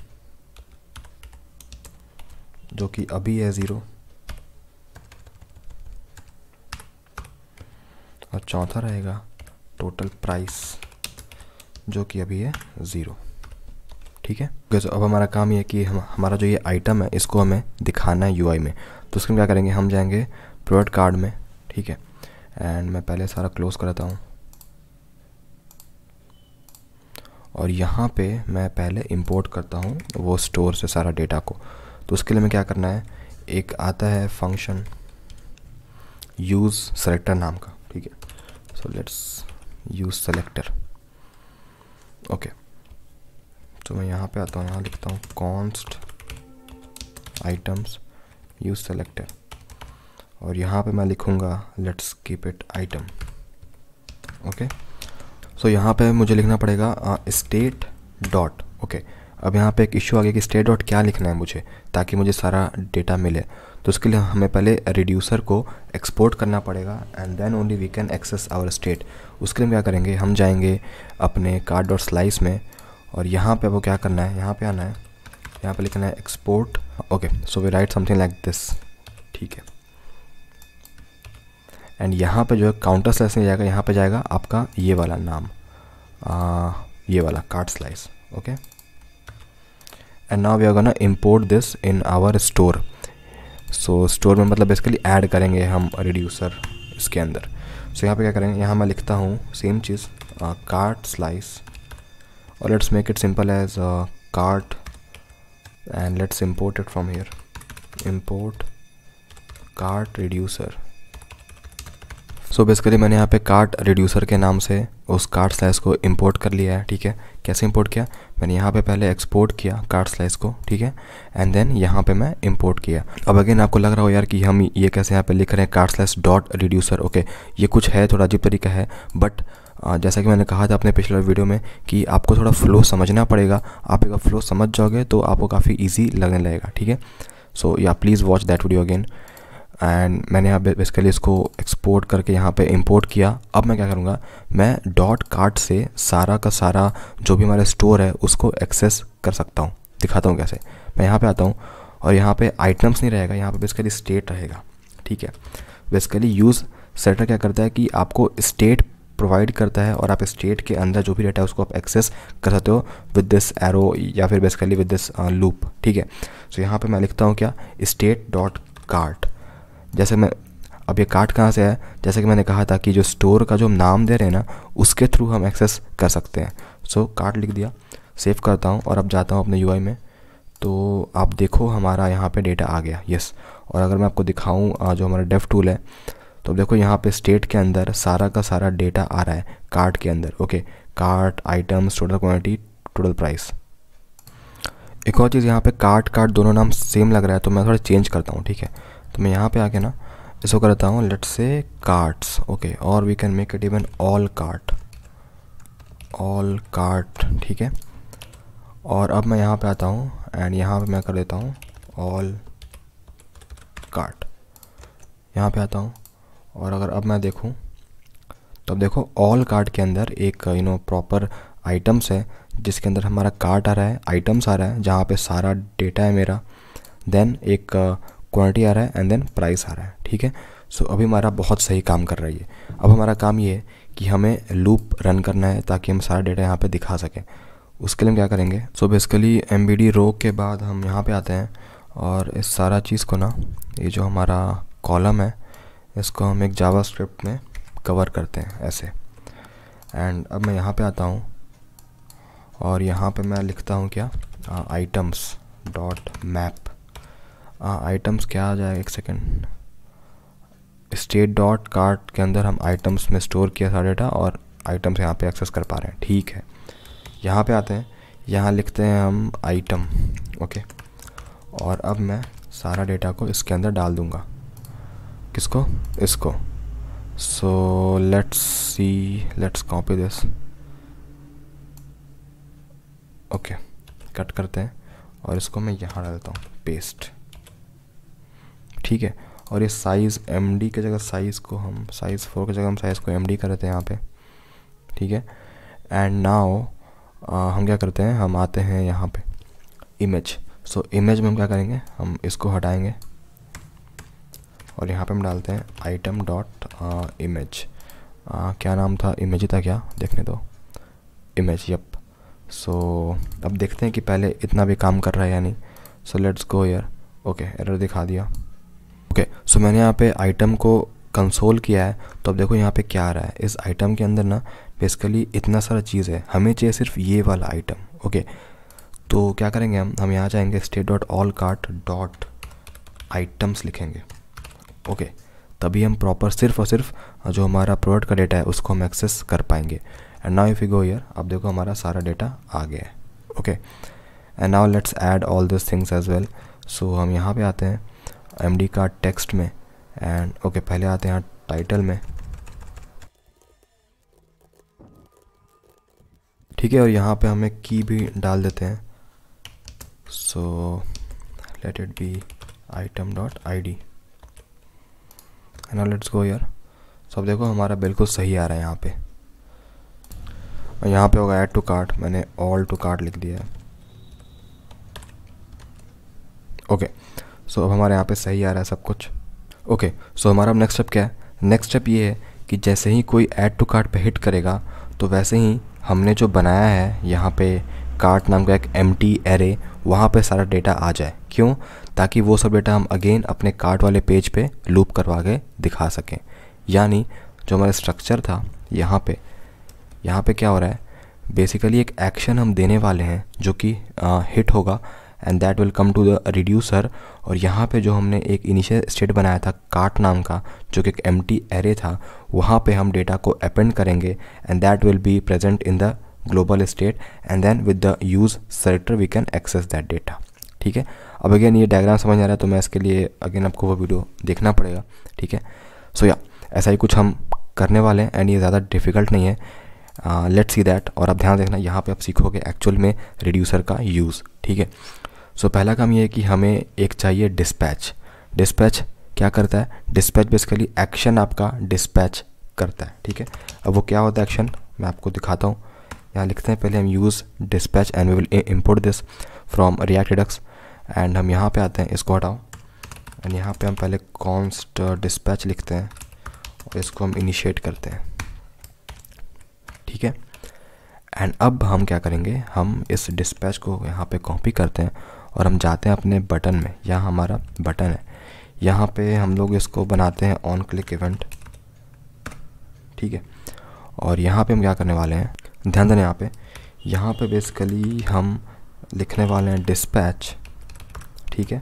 जो कि अभी है ज़ीरो और चौथा रहेगा टोटल प्राइस जो कि अभी है ज़ीरो ठीक है okay, अब हमारा काम ये कि हम हमारा जो ये आइटम है इसको हमें दिखाना है यूआई में तो उसके हम क्या करेंगे हम जाएंगे प्रोडक्ट कार्ड में ठीक है एंड मैं पहले सारा क्लोज करता हूँ और यहाँ पे मैं पहले इंपोर्ट करता हूँ वो स्टोर से सारा डेटा को तो उसके लिए हमें क्या करना है एक आता है फंक्शन यूज़ सेलेक्टर नाम का ठीक है so let's use selector okay तो मैं यहाँ पे आता हूँ यहाँ लिखता हूँ कॉन्स्ट आइटम्स यूज़ सेलेक्टर और यहाँ पे मैं लिखूँगा let's keep it item okay so यहाँ पे मुझे लिखना पड़ेगा स्टेट डॉट ओके अब यहाँ पे एक इशू आ गया कि स्टेट डॉट क्या लिखना है मुझे ताकि मुझे सारा डेटा मिले तो उसके लिए हमें पहले रिड्यूसर को एक्सपोर्ट करना पड़ेगा and then only we can access our state उसके लिए हम क्या करेंगे हम जाएंगे अपने कार्ड डॉट स्लाइस में और यहाँ पे वो क्या करना है यहाँ पे आना है यहाँ पे लिखना है export okay so we write something like this ठीक है एंड यहाँ पे जो है काउंटर स्लाइस नहीं जाएगा यहाँ पे जाएगा आपका ये वाला नाम आ, ये वाला card slice okay and now we are gonna import this in our store so store में मतलब बेसिकली ऐड करेंगे हम रिड्यूसर इसके अंदर सो so, यहाँ पे क्या करेंगे यहाँ मैं लिखता हूँ सेम चीज़ कार्ट uh, स्लाइस और let's make it simple as cart and let's import it from here import cart reducer so basically मैंने यहाँ पे कार्ट रिड्यूसर के नाम से उस कार्ट स्लाइस को इम्पोर्ट कर लिया है ठीक है कैसे इम्पोर्ट किया मैंने यहाँ पे पहले एक्सपोर्ट किया कार्ड स्लाइस को ठीक है एंड देन यहाँ पे मैं इंपोर्ट किया अब अगेन आपको लग रहा हो यार कि हम ये कैसे यहाँ पे लिख रहे हैं card slice dot reducer okay ये कुछ है थोड़ा अजीब तरीका है बट जैसा कि मैंने कहा था अपने पिछले वीडियो में कि आपको थोड़ा फ्लो समझना पड़ेगा आप एक फ्लो समझ जाओगे तो आपको काफ़ी ईजी लगने लगेगा ठीक है सो या please watch that video again and मैंने यहाँ बेसिकली इसको एक्सपोर्ट करके यहाँ पे इंपोर्ट किया अब मैं क्या करूँगा मैं डॉट कार्ट से सारा का सारा जो भी हमारा स्टोर है उसको एक्सेस कर सकता हूँ दिखाता हूँ कैसे मैं यहाँ पे आता हूँ और यहाँ पे आइटम्स नहीं रहेगा यहाँ पे बेसिकली स्टेट रहेगा ठीक है बेसिकली यूज़ सेटर क्या करता है कि आपको स्टेट प्रोवाइड करता है और आप स्टेट के अंदर जो भी डाटा है उसको आप एक्सेस कर सकते हो विद दिस एरो या फिर बेसिकली विद दिस लूप ठीक है सो so, यहाँ पे मैं लिखता हूँ क्या स्टेट डॉट कार्ट जैसे मैं अब ये कार्ड कहाँ से है जैसे कि मैंने कहा था कि जो स्टोर का जो हम नाम दे रहे हैं ना उसके थ्रू हम एक्सेस कर सकते हैं सो so, कार्ड लिख दिया सेव करता हूँ और अब जाता हूँ अपने यू में तो आप देखो हमारा यहाँ पे डेटा आ गया यस और अगर मैं आपको दिखाऊँ जो हमारा डेफ टूल है तो देखो यहाँ पे स्टेट के अंदर सारा का सारा डेटा आ रहा है कार्ड के अंदर okay card items total quantity total price एक और चीज़ यहाँ पे कार्ड कार्ड दोनों नाम सेम लग रहा है तो मैं थोड़ा चेंज करता हूँ ठीक है तो मैं यहाँ पे आके ना इसको करता हूँ लेट से कार्ड्स ओके और we can make it even all cart all cart ठीक है और अब मैं यहाँ पे आता हूँ एंड यहाँ पे मैं कर देता हूँ ऑल कार्ट यहाँ पे आता हूँ और अगर अब मैं देखूँ तो अब देखो ऑल कार्ट के अंदर एक यू नो प्रॉपर आइटम्स है जिसके अंदर हमारा कार्ट आ रहा है आइटम्स आ रहा है जहाँ पे सारा डेटा है मेरा देन एक क्वालिटी आ रहा है एंड देन प्राइस आ रहा है ठीक है सो so, अभी हमारा बहुत सही काम कर रही है अब हमारा काम ये है कि हमें लूप रन करना है ताकि हम सारा डेटा यहाँ पे दिखा सकें उसके लिए हम क्या करेंगे so basically M B D row के बाद हम यहाँ पे आते हैं और इस सारा चीज़ को ना ये जो हमारा कॉलम है इसको हम एक जावा स्क्रिप्ट में कवर करते हैं ऐसे एंड अब मैं यहाँ पे आता हूँ और यहाँ पे मैं लिखता हूँ क्या आइटम्स डॉट मैप आइटम्स हाँ, क्या आ जाएगा एक सेकेंड स्टेट डॉट कार्ट के अंदर हम आइटम्स में स्टोर किया सारा डेटा और आइटम्स यहाँ पे एक्सेस कर पा रहे हैं ठीक है यहाँ पे आते हैं यहाँ लिखते हैं हम आइटम ओके और अब मैं सारा डेटा को इसके अंदर डाल दूँगा किसको इसको so let's see let's copy this okay cut करते हैं और इसको मैं यहाँ डालता हूँ पेस्ट ठीक है और ये साइज़ एम डी की जगह साइज़ को हम साइज़ फोर की जगह हम साइज़ को एम डी करते हैं यहाँ पे ठीक है एंड नाउ हम क्या करते हैं हम आते हैं यहाँ पे इमेज सो इमेज में हम क्या करेंगे हम इसको हटाएंगे और यहाँ पे हम डालते हैं आइटम डॉट इमेज क्या नाम था इमेज ही था क्या देखने दो इमेज यप सो so, अब देखते हैं कि पहले इतना भी काम कर रहा है या नहीं so let's go here okay error दिखा दिया ओके okay, सो so मैंने यहाँ पे आइटम को कंसोल किया है तो अब देखो यहाँ पे क्या आ रहा है इस आइटम के अंदर ना बेसिकली इतना सारा चीज़ है हमें चाहिए सिर्फ ये वाला आइटम ओके तो क्या करेंगे हम हम यहाँ जाएंगे state dot all cart dot items लिखेंगे ओके okay, तभी हम प्रॉपर सिर्फ और सिर्फ जो हमारा प्रोडक्ट का डेटा है उसको हम एक्सेस कर पाएंगे and now if you go here अब देखो हमारा सारा डेटा आ गया है okay and now let's add all this things as well so हम यहाँ पे आते हैं एम डी का टेक्स्ट में एंड ओके okay, पहले आते हैं टाइटल में ठीक है और यहाँ पे हमें की भी डाल देते हैं so let it be item dot I D ना लेट्स गो यार सब देखो हमारा बिल्कुल सही आ रहा है यहाँ पे और यहाँ पे होगा ऐड टू कार्ट मैंने ऑल टू कार्ट लिख दिया है ओके सो अब हमारे यहाँ पे सही आ रहा है सब कुछ ओके सो हमारा अब नेक्स्ट स्टेप क्या है नेक्स्ट स्टेप ये है कि जैसे ही कोई ऐड टू कार्ट पे हिट करेगा तो वैसे ही हमने जो बनाया है यहाँ पे कार्ट नाम का एक एम टी एरे वहाँ पर सारा डेटा आ जाए क्यों ताकि वो सब डेटा हम अगेन अपने कार्ट वाले पेज पे लूप करवा के दिखा सकें यानी जो हमारा स्ट्रक्चर था यहाँ पे यहाँ पर क्या हो रहा है बेसिकली एक एक्शन हम देने वाले हैं जो कि हिट होगा and that will come to the reducer और यहाँ पे जो हमने एक इनिशियल स्टेट बनाया था काट नाम का जो कि एक एम एरे था वहाँ पे हम डेटा को अपेंड करेंगे and that will be present in the global state and then with the use selector we can access that data ठीक है अब अगेन ये डायग्राम समझ आ रहा है तो मैं इसके लिए अगेन आपको वो वीडियो देखना पड़ेगा ठीक है सो या ऐसा ही कुछ हम करने वाले हैं एंड ये ज़्यादा डिफिकल्ट नहीं है लेट्स सी दैट और अब ध्यान देखना यहाँ पे आप सीखोगे एक्चुअल में रिड्यूसर का यूज़ ठीक है सो so, पहला काम ये है कि हमें एक चाहिए डिस्पैच डिस्पैच क्या करता है डिस्पैच बेसिकली एक्शन आपका डिस्पैच करता है ठीक है अब वो क्या होता है एक्शन मैं आपको दिखाता हूँ यहाँ लिखते हैं पहले हम use dispatch and we will import this from react redux and हम यहाँ पे आते हैं इसको हटाओ एंड यहाँ पे हम पहले कॉन्स्ट डिस्पैच लिखते हैं और इसको हम इनिशिएट करते हैं ठीक है एंड अब हम क्या करेंगे हम इस डिस्पैच को यहाँ पे कॉपी करते हैं और हम जाते हैं अपने बटन में यहाँ हमारा बटन है यहाँ पे हम लोग इसको बनाते हैं ऑन क्लिक इवेंट ठीक है और यहाँ पे हम क्या करने वाले हैं ध्यान देना यहाँ पे यहाँ पे बेसिकली हम लिखने वाले हैं डिस्पैच ठीक है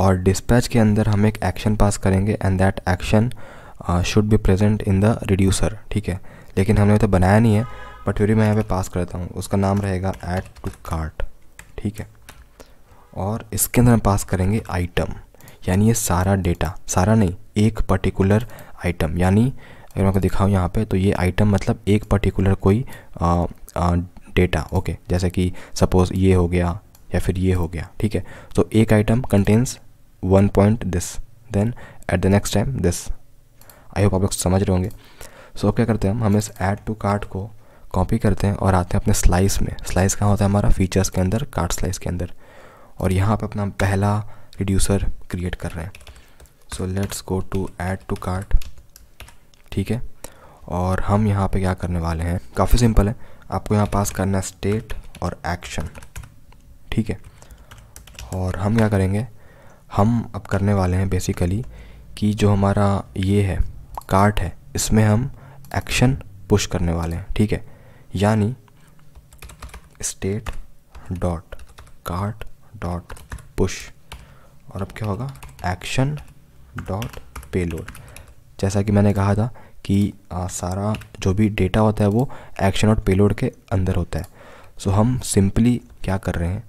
और डिस्पैच के अंदर हम एक एक्शन पास करेंगे and that action should be present in the reducer ठीक है लेकिन हमने तो बनाया नहीं है बट फिर भी मैं यहाँ पे पास करता हूँ उसका नाम रहेगा एट टू कार्ट ठीक है और इसके अंदर हम पास करेंगे आइटम यानी ये सारा डेटा सारा नहीं एक पर्टिकुलर आइटम यानी अगर मैं दिखाऊँ यहाँ पे तो ये आइटम मतलब एक पर्टिकुलर कोई आ, आ, डेटा ओके जैसे कि सपोज़ ये हो गया या फिर ये हो गया ठीक है तो एक item contains one point this then at the next time this I hope आप लोग समझ रहे होंगे सो so, क्या करते हैं हम हम इस एड टू कार्ट को कॉपी करते हैं और आते हैं अपने स्लाइस में स्लाइस कहाँ होता है हमारा फीचर्स के अंदर कार्ड स्लाइस के अंदर और यहाँ पे अपना पहला रिड्यूसर क्रिएट कर रहे हैं so let's go to add to cart ठीक है और हम यहाँ पे क्या करने वाले हैं काफ़ी सिंपल है आपको यहाँ पास करना है स्टेट और एक्शन ठीक है और हम क्या करेंगे हम अब करने वाले हैं बेसिकली कि जो हमारा ये है कार्ट है इसमें हम एक्शन पुश करने वाले हैं ठीक है यानी state dot cart dot push और अब क्या होगा एक्शन डॉट पेलोड जैसा कि मैंने कहा था कि आ, सारा जो भी डेटा होता है वो एक्शन और पेलोड के अंदर होता है सो so, हम सिंपली क्या कर रहे हैं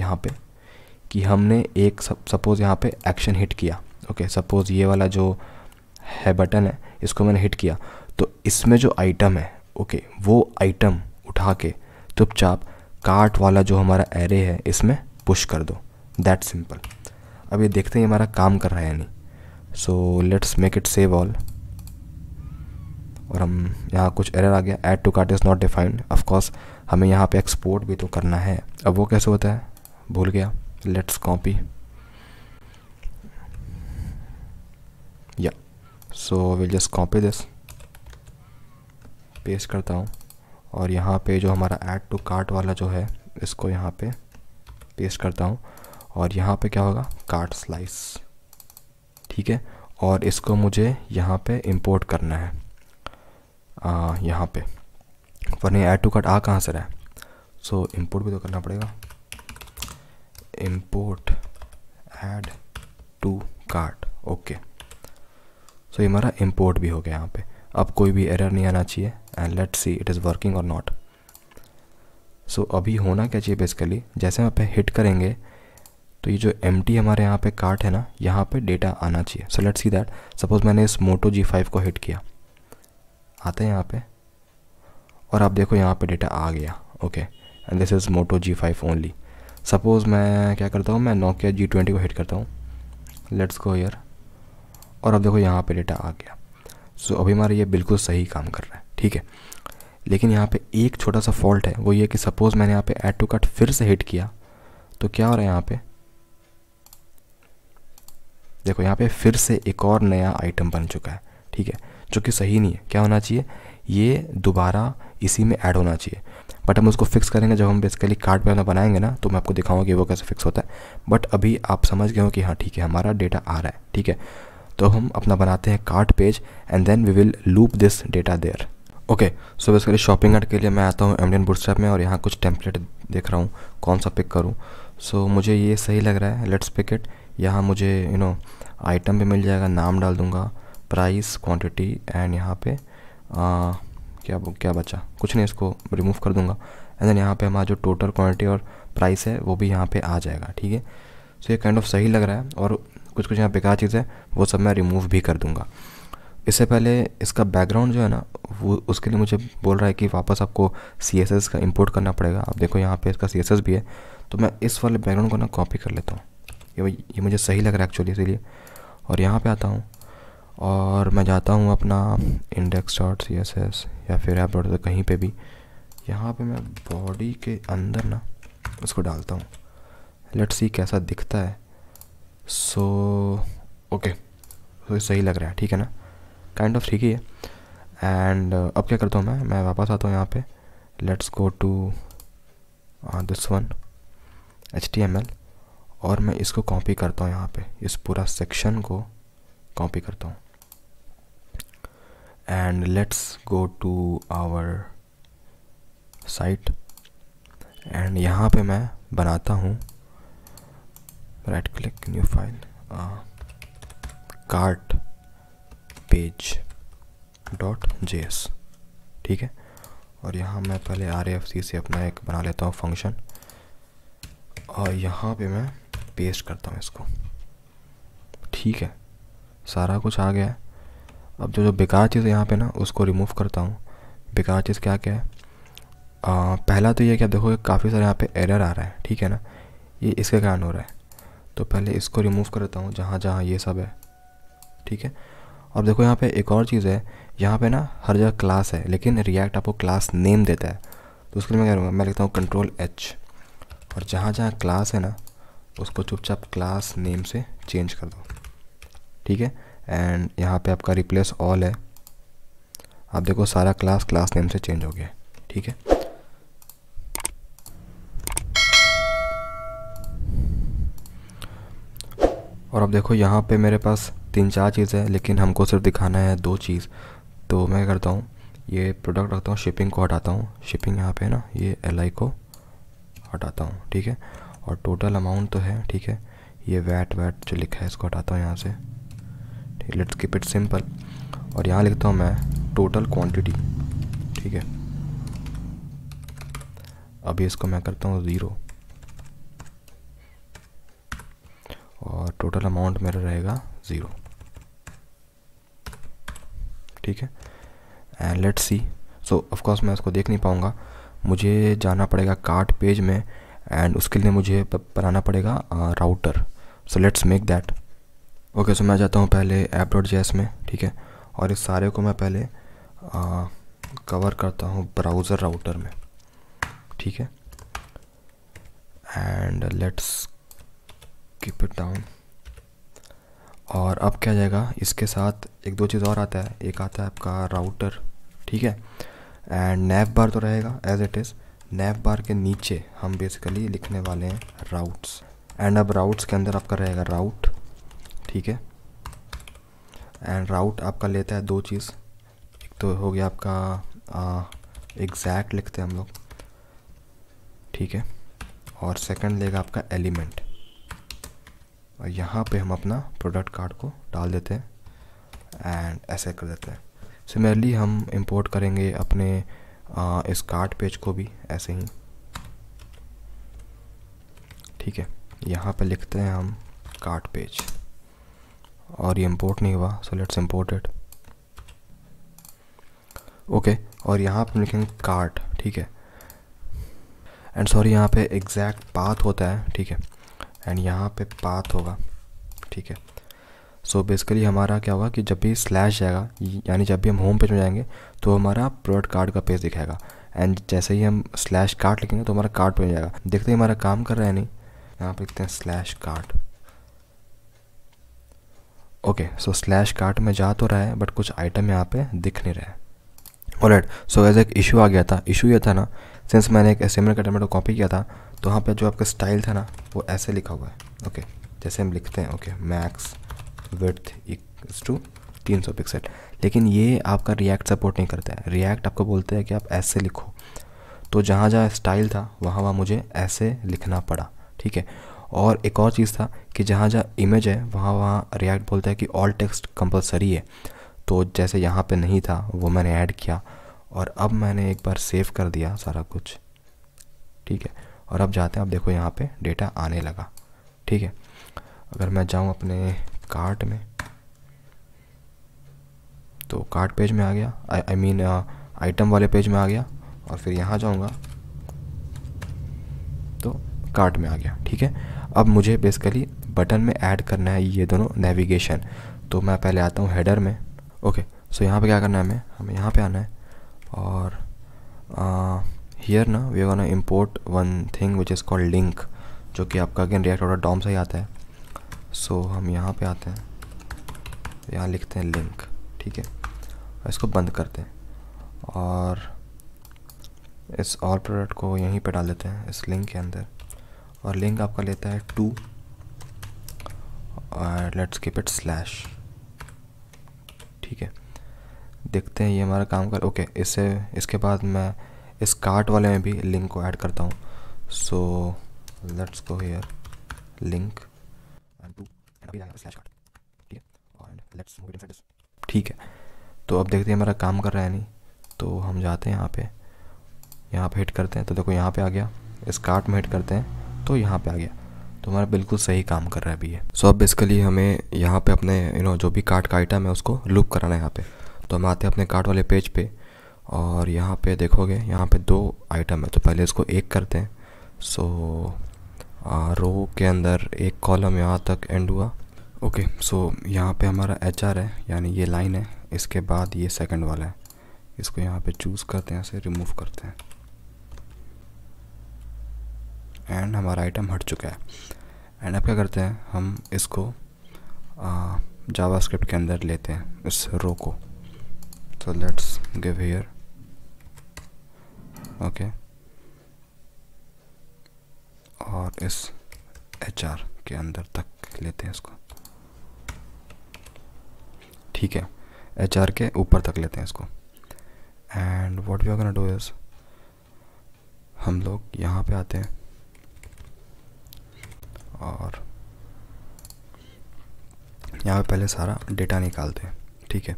यहाँ पे कि हमने एक सपोज़ यहाँ पे एक्शन हिट किया ओके okay, सपोज़ ये वाला जो है बटन है इसको मैंने हिट किया तो इसमें जो आइटम है ओके okay, वो आइटम उठा के चुपचाप कार्ट वाला जो हमारा एरे है इसमें पुश कर दो दैट सिंपल अब ये देखते हैं हमारा काम कर रहा है नहीं so let's make it save all और हम यहाँ कुछ एरर आ गया add to cart is not defined of course हमें यहाँ पे एक्सपोर्ट भी तो करना है अब वो कैसे होता है भूल गया लेट्स कॉपी या so will just copy this paste करता हूँ और यहाँ पे जो हमारा ऐड टू कार्ट वाला जो है इसको यहाँ पे पेस्ट करता हूँ और यहाँ पे क्या होगा कार्ड स्लाइस ठीक है और इसको मुझे यहाँ पे इंपोर्ट करना है यहाँ पे नहीं ऐड टू कार्ट आ कहाँ से रहा है सो इंपोर्ट भी तो करना पड़ेगा import add to cart okay so ये हमारा इंपोर्ट भी हो गया यहाँ पे अब कोई भी एरर नहीं आना चाहिए and let's see it is working और नॉट सो so, अभी होना क्या चाहिए बेसिकली जैसे हम पे हिट करेंगे तो ये जो एम हमारे यहाँ पे कार्ट है ना यहाँ पे डेटा आना चाहिए so let's see that suppose मैंने इस मोटो जी फाइव को हिट किया आते हैं यहाँ पे और आप देखो यहाँ पे डेटा आ गया okay and this is Moto G five only suppose मैं क्या करता हूँ मैं नोकिया जी ट्वेंटी को हिट करता हूँ लेट्स गो यर और अब देखो यहाँ पर डेटा आ गया सो so, अभी हमारा ये बिल्कुल सही काम कर रहा है ठीक है लेकिन यहाँ पे एक छोटा सा फॉल्ट है वो ये कि सपोज़ मैंने यहाँ पे ऐड टू कट फिर से हिट किया तो क्या हो रहा है यहाँ पे देखो यहाँ पे फिर से एक और नया आइटम बन चुका है ठीक है जो कि सही नहीं है क्या होना चाहिए ये दोबारा इसी में ऐड होना चाहिए बट हम उसको फिक्स करेंगे जब हम बेसिकली कार्ड वाला बनाएंगे ना तो मैं आपको दिखाऊँगा कि वो कैसे फिक्स होता है बट अभी आप समझ गए हो कि हाँ ठीक है हमारा डेटा आ रहा है ठीक है तो हम अपना बनाते हैं cart page and then we will loop this data there okay so basically shopping add के लिए मैं आता हूँ एमडियन बुटस्ट्रैप में और यहाँ कुछ टेम्पलेट देख रहा हूँ कौन सा पिक करूँ सो so, मुझे ये सही लग रहा है लेट्स पिक इट यहाँ मुझे यू नो आइटम भी मिल जाएगा नाम डाल दूँगा प्राइस क्वांटिटी एंड यहाँ पे आ, क्या क्या बचा कुछ नहीं इसको रिमूव कर दूँगा एंड देन यहाँ पे हमारा जो टोटल क्वांटिटी और प्राइस है वो भी यहाँ पे आ जाएगा ठीक है सो ये काइंड ऑफ सही लग रहा है और कुछ कुछ यहाँ बेकार चीज़ है वो सब मैं रिमूव भी कर दूँगा इससे पहले इसका बैकग्राउंड जो है ना वो उसके लिए मुझे बोल रहा है कि वापस आपको सी एस एस का इम्पोर्ट करना पड़ेगा आप देखो यहाँ पे इसका सी एस एस भी है तो मैं इस वाले बैकग्राउंड को ना कॉपी कर लेता हूँ ये ये मुझे सही लग रहा है एक्चुअली इसीलिए और यहाँ पे आता हूँ और मैं जाता हूँ अपना index dot C S S या फिर ऐप डॉट कहीं पे भी यहाँ पे मैं बॉडी के अंदर ना उसको डालता हूँ लेट सी कैसा दिखता है सो ओके तो सही लग रहा है ठीक है ना काइंड ऑफ ठीक ही है एंड uh, अब क्या करता हूँ मैं मैं वापस आता हूँ यहाँ पे let's go to this one H T M L और मैं इसको कॉपी करता हूँ यहाँ पे इस पूरा सेक्शन को कॉपी करता हूँ and let's go to our site and यहाँ पे मैं बनाता हूँ right click new file cart page dot J S ठीक है और यहाँ मैं पहले आर एफ सी से अपना एक बना लेता हूँ फंक्शन और यहाँ पे मैं पेस्ट करता हूँ इसको ठीक है सारा कुछ आ गया है अब जो जो बेकार चीज़ है यहाँ पे ना उसको रिमूव करता हूँ बेकार चीज़ क्या क्या है आ, पहला तो ये क्या देखो काफ़ी सारे यहाँ पे एरर आ रहा है ठीक है ना ये इसके कारण हो रहा है तो पहले इसको रिमूव करता हूँ जहाँ जहाँ ये सब है ठीक है और देखो यहाँ पे एक और चीज़ है यहाँ पे ना हर जगह क्लास है लेकिन रिएक्ट आपको क्लास नेम देता है तो उसके लिए मैं क्या करूँगा मैं लिखता हूँ कंट्रोल एच और जहाँ जहाँ क्लास है ना उसको चुपचाप क्लास नेम से चेंज कर दो ठीक है एंड यहाँ पे आपका रिप्लेस ऑल है आप देखो सारा क्लास क्लास नेम से चेंज हो गया ठीक है और अब देखो यहाँ पे मेरे पास तीन चार चीज़ें हैं लेकिन हमको सिर्फ दिखाना है दो चीज़ तो मैं करता हूँ ये प्रोडक्ट रखता हूँ शिपिंग को हटाता हूँ शिपिंग यहाँ पे है ना ये एल को हटाता हूँ ठीक है और टोटल अमाउंट तो है ठीक है ये वैट वैट जो लिखा है इसको हटाता हूँ यहाँ से ठीक लेट्स कीप इट सिंपल और यहाँ लिखता हूँ मैं टोटल क्वान्टिटी ठीक है अभी इसको मैं करता हूँ ज़ीरो और टोटल अमाउंट मेरा रहेगा ज़ीरो ठीक है and let's see so of course मैं उसको देख नहीं पाऊँगा मुझे जाना पड़ेगा कार्ट पेज में एंड उसके लिए मुझे बनाना पड़ेगा router so let's make that okay so मैं जाता हूँ पहले ऐप डॉट जेस में ठीक है और इस सारे को मैं पहले कवर uh, करता हूँ ब्राउज़र राउटर में ठीक है and let's keep it down और अब क्या जाएगा इसके साथ एक दो चीज़ और आता है एक आता है आपका राउटर ठीक है एंड नैप बार तो रहेगा as it is nav bar के नीचे हम बेसिकली लिखने वाले हैं राउट्स एंड अब राउट्स के अंदर आपका रहेगा राउट ठीक है एंड राउट आपका लेता है दो चीज़ एक तो हो गया आपका एग्जैक्ट लिखते हैं हम लोग ठीक है और सेकंड लेगा आपका एलिमेंट और यहाँ पे हम अपना प्रोडक्ट कार्ड को डाल देते हैं एंड ऐसे कर देते हैं सिमिलरली हम इंपोर्ट करेंगे अपने आ, इस कार्ड पेज को भी ऐसे ही ठीक है यहाँ पे लिखते हैं हम कार्ड पेज और ये इंपोर्ट नहीं हुआ so let's imported it okay और यहाँ पर लिखेंगे कार्ड ठीक है एंड सॉरी यहाँ पे एग्जैक्ट पाथ होता है ठीक है एंड यहाँ पे पाथ होगा ठीक है सो so बेसिकली हमारा क्या होगा कि जब भी स्लैश जाएगा यानी जब भी हम होम पेज में जाएंगे तो हमारा प्रोडक्ट कार्ड का पेज दिखाएगा एंड जैसे ही हम स्लैश कार्ड लिखेंगे तो हमारा कार्ड पेज जाएगा देखते हैं हमारा काम कर रहा है नहीं यहाँ पे लिखते हैं slash cart okay so slash cart में जा तो रहा है बट कुछ आइटम यहाँ पे दिख नहीं रहा है ऑलराइट सो एज एक इशू आ गया था इशू यह था ना सिंस मैंने एक एस एम एल का टमेटो कॉपी किया था तो वहाँ पे जो आपका स्टाइल था ना वो ऐसे लिखा हुआ है ओके जैसे हम लिखते हैं okay max width equals to तीन सौ पिक्सल लेकिन ये आपका रिएक्ट सपोर्ट नहीं करता है रिएक्ट आपको बोलते हैं कि आप ऐसे लिखो तो जहाँ जहाँ स्टाइल था वहाँ वहाँ मुझे ऐसे लिखना पड़ा ठीक है और एक और चीज़ था कि जहाँ जहाँ इमेज है वहाँ वहाँ रिएक्ट बोलता है कि ऑल टेक्स्ट कंपलसरी है तो जैसे यहाँ पे नहीं था वो मैंने ऐड किया और अब मैंने एक बार सेव कर दिया सारा कुछ ठीक है और अब जाते हैं अब देखो यहाँ पे डेटा आने लगा ठीक है अगर मैं जाऊँ अपने कार्ट में तो कार्ट पेज में आ गया आई मीन आइटम वाले पेज में आ गया और फिर यहाँ जाऊँगा तो कार्ट में आ गया ठीक है अब मुझे बेसिकली बटन में ऐड करना है ये दोनों नेविगेशन तो मैं पहले आता हूँ हेडर में ओके सो यहाँ पे क्या करना है हमें हमें यहाँ पे आना है और आ, uh, हियर ना we want import one thing which is called link जो कि आपका अगेन रिएक्ट ऑर्डर डॉम से ही आता है सो so, हम यहाँ पे आते हैं यहाँ लिखते हैं लिंक ठीक है और इसको बंद करते हैं और इस और प्रोडक्ट को यहीं पे डाल देते हैं इस लिंक के अंदर और लिंक आपका लेता है टू और लेट्स कीप इट स्लैश ठीक है देखते हैं ये हमारा काम कर ओके इससे इसके बाद मैं इस कार्ट वाले में भी लिंक को ऐड करता हूँ so let's go here link ठीक है तो अब देखते हैं हमारा काम कर रहा है नहीं तो हम जाते हैं यहाँ पे यहाँ पे हिट करते हैं तो देखो यहाँ पे आ गया इस कार्ट में हिट करते हैं तो यहाँ पे आ गया तो हमारा बिल्कुल सही काम कर रहा है अभी ये सो अब बेसिकली हमें यहाँ पे अपने यू नो जो भी कार्ट का आइटम है उसको लूप कराना है यहाँ पे तो हम आते हैं अपने कार्ट वाले पेज पे और यहाँ पे देखोगे यहाँ पे दो आइटम है तो पहले इसको एक करते हैं सो रो के अंदर एक कॉलम यहाँ तक एंड हुआ ओके सो यहाँ पे हमारा एच है यानी ये लाइन है इसके बाद ये सेकंड वाला है इसको यहाँ पे चूज़ करते हैं इसे रिमूव करते हैं एंड हमारा आइटम हट चुका है एंड अब क्या करते हैं हम इसको जावा स्क्रिप्ट के अंदर लेते हैं इस रो को so let's give here okay और इस एच आर के अंदर तक लेते हैं इसको ठीक है एच आर के ऊपर तक लेते हैं इसको and what you are do is हम लोग यहाँ पे आते हैं और यहाँ पे पहले सारा डेटा निकालते हैं ठीक है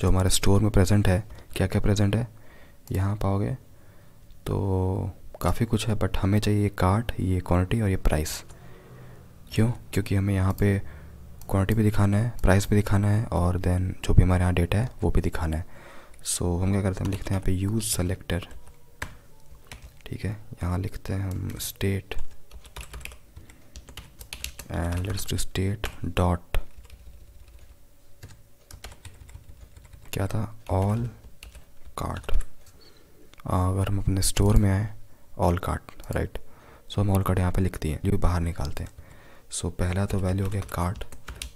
जो हमारे स्टोर में प्रेजेंट है क्या क्या प्रेजेंट है यहाँ पाओगे तो काफ़ी कुछ है बट हमें चाहिए ये कार्ट ये क्वांटिटी और ये प्राइस क्यों क्योंकि हमें यहाँ पे क्वांटिटी भी दिखाना है प्राइस भी दिखाना है और देन जो भी हमारे यहाँ डेटा है वो भी दिखाना है सो so, हम क्या करते हैं हम लिखते हैं यहाँ पे यूज़ सेलेक्टर ठीक है यहाँ लिखते हैं हम state and let's to state dot क्या था ऑल कार्ट अगर हम अपने स्टोर में आए ऑल कार्ट राइट सो हम ऑल कार्ट यहाँ पे लिख दिए जो बाहर निकालते हैं सो so, पहला तो वैल्यू हो गया कार्ट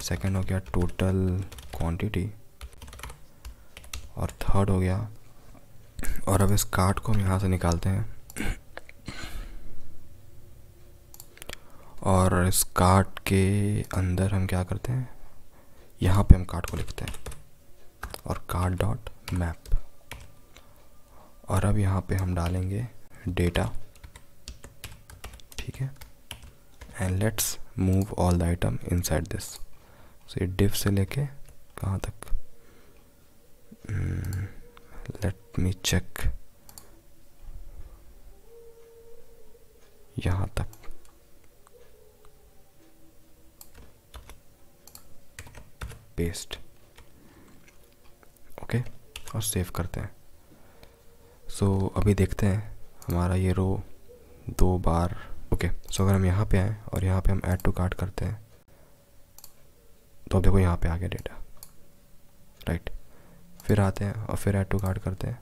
सेकंड हो गया टोटल क्वांटिटी और थर्ड हो गया और अब इस कार्ट को हम यहाँ से निकालते हैं और इस कार्ट के अंदर हम क्या करते हैं यहाँ पे हम कार्ट को लिखते हैं और कार्ट डॉट मैप और अब यहाँ पे हम डालेंगे डेटा ठीक है and let's move all the item inside this so ये डिप से लेके कहाँ तक लेट मी चेक यहाँ तक पेस्ट ओके okay? और सेव करते हैं सो so, अभी देखते हैं हमारा ये रो दो बार ओके okay, सो so अगर हम यहाँ पे आएँ और यहाँ पे हम ऐड टू कार्ड करते हैं तो अब देखो यहाँ पे आ गया डेटा राइट फिर आते हैं और फिर ऐड टू कार्ड करते हैं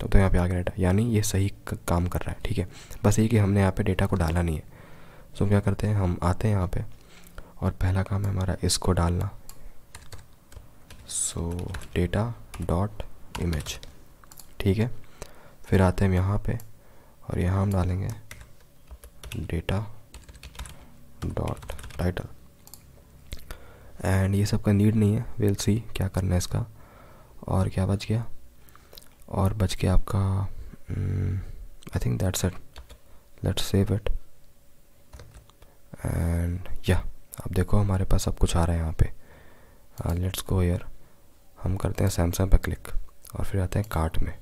तो तो यहाँ पे आ गया डेटा यानी ये सही काम कर रहा है ठीक है बस ये कि हमने यहाँ पे डेटा को डाला नहीं है सो so, क्या करते हैं हम आते हैं यहाँ पे और पहला काम है हमारा इसको डालना सो डेटा डॉट इमेज ठीक है फिर आते हैं हम यहाँ पे और यहाँ हम डालेंगे डेटा डॉट टाइटल एंड ये सब का नीड नहीं है विल सी क्या करना है इसका और क्या बच गया और बच गया आपका I think that's it let's save it and या अब देखो हमारे पास सब कुछ आ रहा है यहाँ पे लेट्स गो ईयर हम करते हैं सैमसंग पे क्लिक और फिर आते हैं कार्ट में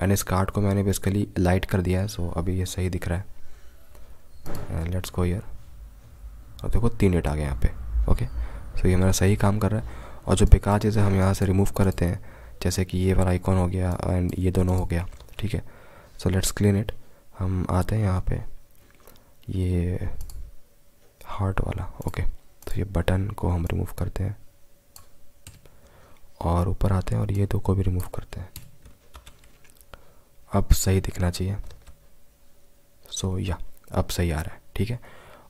एंड इस कार्ड को मैंने बेसिकली लाइट कर दिया है सो अभी ये सही दिख रहा है लेट्स गो ईयर और देखो तीन डेट आ गए यहाँ पे ओके सो ये हमारा सही काम कर रहा है और जो बेकार चीज़ें हम यहाँ से रिमूव कर देते हैं जैसे कि ये वाला आइकॉन हो गया एंड ये दोनों हो गया ठीक है सो लेट्स क्लीन इट हम आते हैं यहाँ पे ये हार्ट वाला ओके तो ये बटन को हम रिमूव करते हैं और ऊपर आते हैं और ये दो को भी रिमूव करते हैं अब सही दिखना चाहिए सो so, या yeah, अब सही आ रहा है ठीक है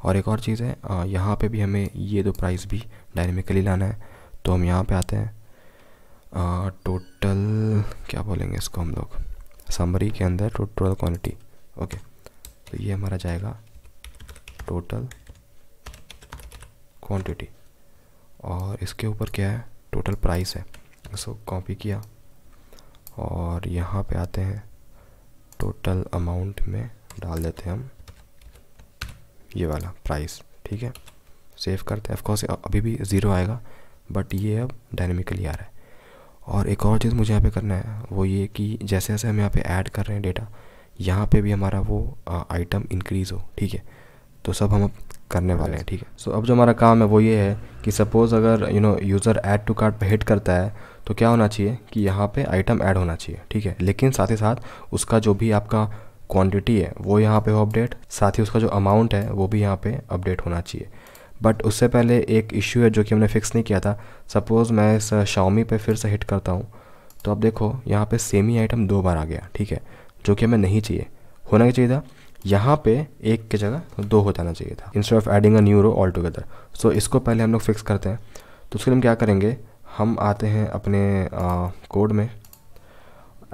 और एक और चीज़ है यहाँ पे भी हमें ये दो प्राइस भी डायनेमिकली लाना है तो हम यहाँ पे आते हैं आ, टोटल क्या बोलेंगे इसको हम लोग समरी के अंदर टोटल क्वांटिटी ओके तो ये हमारा जाएगा टोटल क्वांटिटी और इसके ऊपर क्या है टोटल प्राइस है इसको कॉपी किया और यहाँ पे आते हैं टोटल अमाउंट में डाल देते हैं हम ये वाला प्राइस ठीक है सेव करते हैं ऑफकोर्स अभी भी ज़ीरो आएगा बट ये अब डायनेमिकली आ रहा है और एक और चीज़ मुझे यहाँ पे करना है वो ये कि जैसे जैसे हम यहाँ पे ऐड कर रहे हैं डेटा यहाँ पे भी हमारा वो आइटम इंक्रीज़ हो ठीक है तो सब हम अब करने वाले हैं ठीक है सो so, अब जो हमारा काम है वो ये है कि सपोज़ अगर you know user add to cart पर हिट करता है तो क्या होना चाहिए कि यहाँ पे आइटम ऐड होना चाहिए ठीक है लेकिन साथ ही साथ उसका जो भी आपका क्वांटिटी है वो यहाँ पे हो अपडेट साथ ही उसका जो अमाउंट है वो भी यहाँ पे अपडेट होना चाहिए बट उससे पहले एक इश्यू है जो कि हमने फिक्स नहीं किया था सपोज़ मैं इस शाओमी पर फिर से हिट करता हूँ तो अब देखो यहाँ पर सेम ही आइटम दो बार आ गया ठीक है जो कि हमें नहीं चाहिए होना ही चाहिए था यहाँ पे एक की जगह दो हो जाना चाहिए था instead of adding a new row all together so इसको पहले हम लोग फिक्स करते हैं तो उसके लिए हम क्या करेंगे हम आते हैं अपने कोड में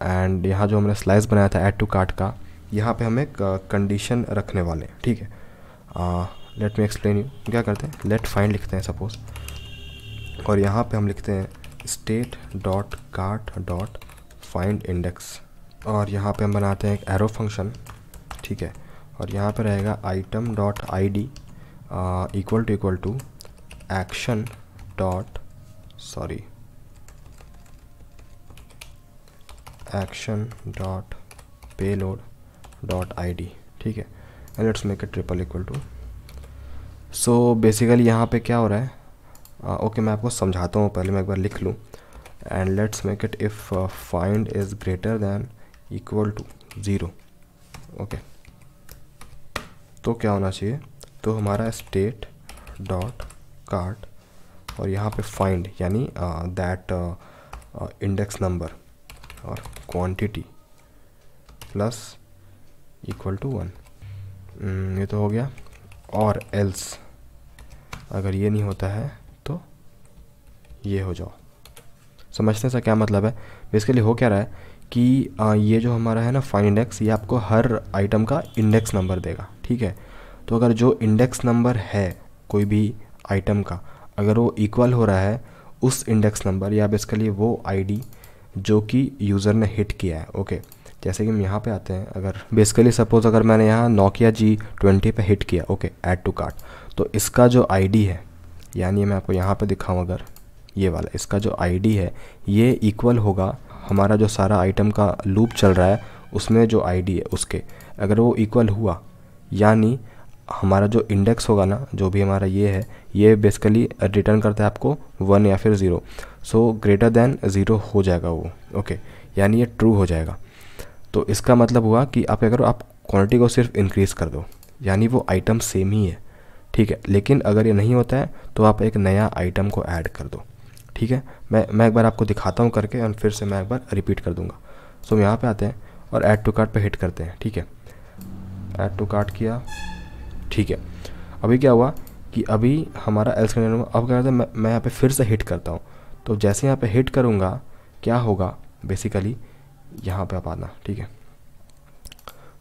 एंड यहाँ जो हमने स्लाइस बनाया था ऐड टू कार्ट का यहाँ पे हम एक कंडीशन रखने वाले हैं ठीक है लेट मी एक्सप्लेन यू क्या करते हैं लेट फाइंड लिखते हैं सपोज़ और यहाँ पे हम लिखते हैं state dot cart dot find index और यहाँ पे हम बनाते हैं एक एरो फंक्शन ठीक है और यहाँ पे रहेगा item dot I D equal to equal to action dot dot payload dot I D ठीक है and let's make it triple equal to so basically यहाँ पे क्या हो रहा है ओके uh, okay, मैं आपको समझाता हूँ पहले मैं एक बार लिख लूँ and let's make it if find is greater than equal to zero okay तो क्या होना चाहिए तो हमारा स्टेट डॉट कार्ड और यहाँ पे फाइंड यानी दैट इंडेक्स नंबर और quantity plus equal to one ये तो हो गया और एल्स अगर ये नहीं होता है तो ये हो जाओ समझते हैं क्या मतलब है बेसिकली हो क्या रहा है कि uh, ये जो हमारा है ना फाइन इंडेक्स ये आपको हर आइटम का इंडेक्स नंबर देगा ठीक है तो अगर जो इंडेक्स नंबर है कोई भी आइटम का अगर वो इक्वल हो रहा है उस इंडेक्स नंबर या बेसिकली वो आईडी जो कि यूज़र ने हिट किया है ओके जैसे कि हम यहाँ पे आते हैं अगर बेसिकली सपोज़ अगर मैंने यहाँ नोकिया जी ट्वेंटी पर हिट किया ओके ऐड टू कार्ट तो इसका जो आईडी है यानी मैं आपको यहाँ पे दिखाऊँ अगर ये वाला इसका जो आईडी है ये इक्वल होगा हमारा जो सारा आइटम का लूप चल रहा है उसमें जो आईडी है उसके अगर वो इक्वल हुआ यानी हमारा जो इंडेक्स होगा ना जो भी हमारा ये है ये बेसिकली रिटर्न करता है आपको वन या फिर zero so greater than zero हो जाएगा वो ओके okay, यानी ये ट्रू हो जाएगा तो इसका मतलब हुआ कि आप अगर आप क्वांटिटी को सिर्फ इंक्रीज़ कर दो यानी वो आइटम सेम ही है ठीक है लेकिन अगर ये नहीं होता है तो आप एक नया आइटम को ऐड कर दो ठीक है मैं मैं एक बार आपको दिखाता हूँ करके और फिर से मैं एक बार रिपीट कर दूँगा सो हम यहाँ पे आते हैं और ऐड टू कार्ट पे हिट करते हैं ठीक है ऐड टू कार्ट किया ठीक है अभी क्या हुआ कि अभी हमारा एल्स कंडीशन में अब क्या करते हैं मैं, मैं यहाँ पे फिर से हिट करता हूँ तो जैसे यहाँ पे हिट करूँगा क्या होगा बेसिकली यहाँ पे आप आना ठीक है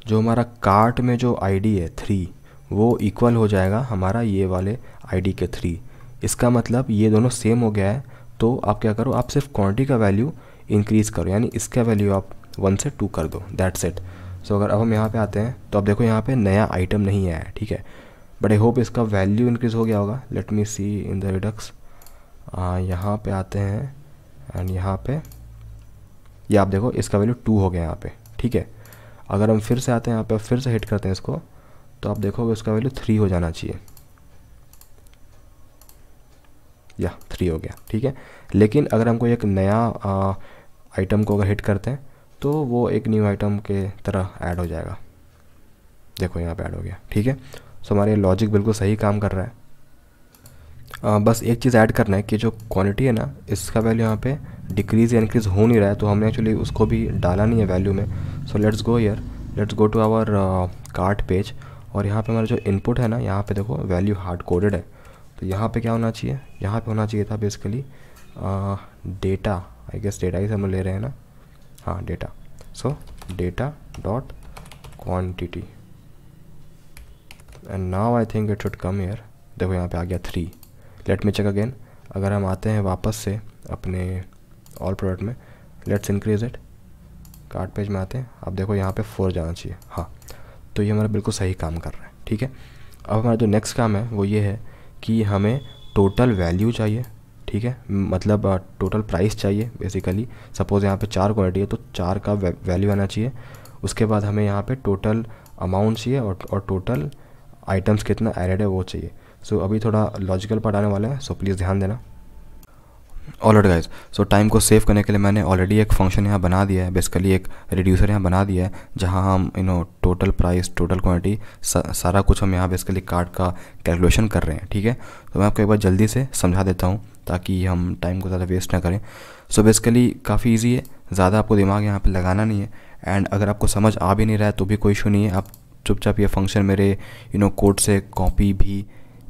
जो हमारा कार्ट में जो आईडी है थ्री वो इक्वल हो जाएगा हमारा ये वाले आईडी के थ्री इसका मतलब ये दोनों सेम हो गया है तो आप क्या करो आप सिर्फ क्वान्टिटी का वैल्यू इंक्रीज़ करो यानी इसका वैल्यू आप वन से टू कर दो दैट सेट सो अगर अब हम यहाँ पे आते हैं तो आप देखो यहाँ पे नया आइटम नहीं आया है ठीक है बट आई होप इसका वैल्यू इंक्रीज़ हो गया होगा let me see in the Redux यहाँ पे आते हैं एंड यहाँ पे ये आप देखो इसका वैल्यू टू हो गया यहाँ पे ठीक है अगर हम फिर से आते हैं यहाँ पे फिर से हिट करते हैं इसको तो आप देखोगे इसका वैल्यू थ्री हो जाना चाहिए या थ्री हो गया ठीक है लेकिन अगर हमको एक नया आइटम को अगर हिट करते हैं तो वो एक न्यू आइटम के तरह ऐड हो जाएगा देखो यहाँ पे ऐड हो गया ठीक है सो हमारे लॉजिक बिल्कुल सही काम कर रहा है आ, बस एक चीज़ ऐड करना है कि जो क्वांटिटी है ना इसका वैल्यू यहाँ पे डिक्रीज या इंक्रीज हो नहीं रहा है तो हमने एक्चुअली उसको भी डाला नहीं है वैल्यू में सो लेट्स गो यर let's go to our cart page और यहाँ पर हमारा जो इनपुट है ना यहाँ पर देखो वैल्यू हार्ड कोडेड है तो यहाँ पर क्या होना चाहिए यहाँ पर होना चाहिए था basically data I guess data ही से हम ले रहे हैं ना हाँ data so data dot quantity and now I think it should come here देखो यहाँ पे आ गया three let me check again अगर हम आते हैं वापस से अपने ऑल प्रोडक्ट में let's increase it cart page में आते हैं अब देखो यहाँ पे फोर जाना चाहिए हाँ तो ये हमारा बिल्कुल सही काम कर रहा है ठीक है अब हमारा जो नेक्स्ट काम है वो ये है कि हमें टोटल वैल्यू चाहिए ठीक है मतलब टोटल प्राइस चाहिए बेसिकली सपोज़ यहाँ पे चार क्वालिटी है तो चार का वैल्यू आना चाहिए उसके बाद हमें यहाँ पे टोटल अमाउंट चाहिए और और टोटल आइटम्स कितना एडेड है वो चाहिए सो so, अभी थोड़ा लॉजिकल पार्ट आने वाला है सो so, प्लीज़ ध्यान देना all alright guys so time को सेव करने के लिए मैंने ऑलरेडी एक फंक्शन यहाँ बना दिया है बेसिकली एक रिड्यूसर यहाँ बना दिया है जहाँ हम you know total price total quantity सारा कुछ हम यहाँ बेसिकली कार्ड का कैलकुलेशन कर रहे हैं ठीक है तो मैं आपको एक बार जल्दी से समझा देता हूँ ताकि हम टाइम को ज़्यादा वेस्ट ना करें सो बेसिकली काफ़ी ईजी है ज़्यादा आपको दिमाग यहाँ पर लगाना नहीं है एंड अगर आपको समझ आ भी नहीं रहा है तो भी कोई इशू नहीं है आप चुपचाप ये फंक्शन मेरे यू नो कोड से कॉपी भी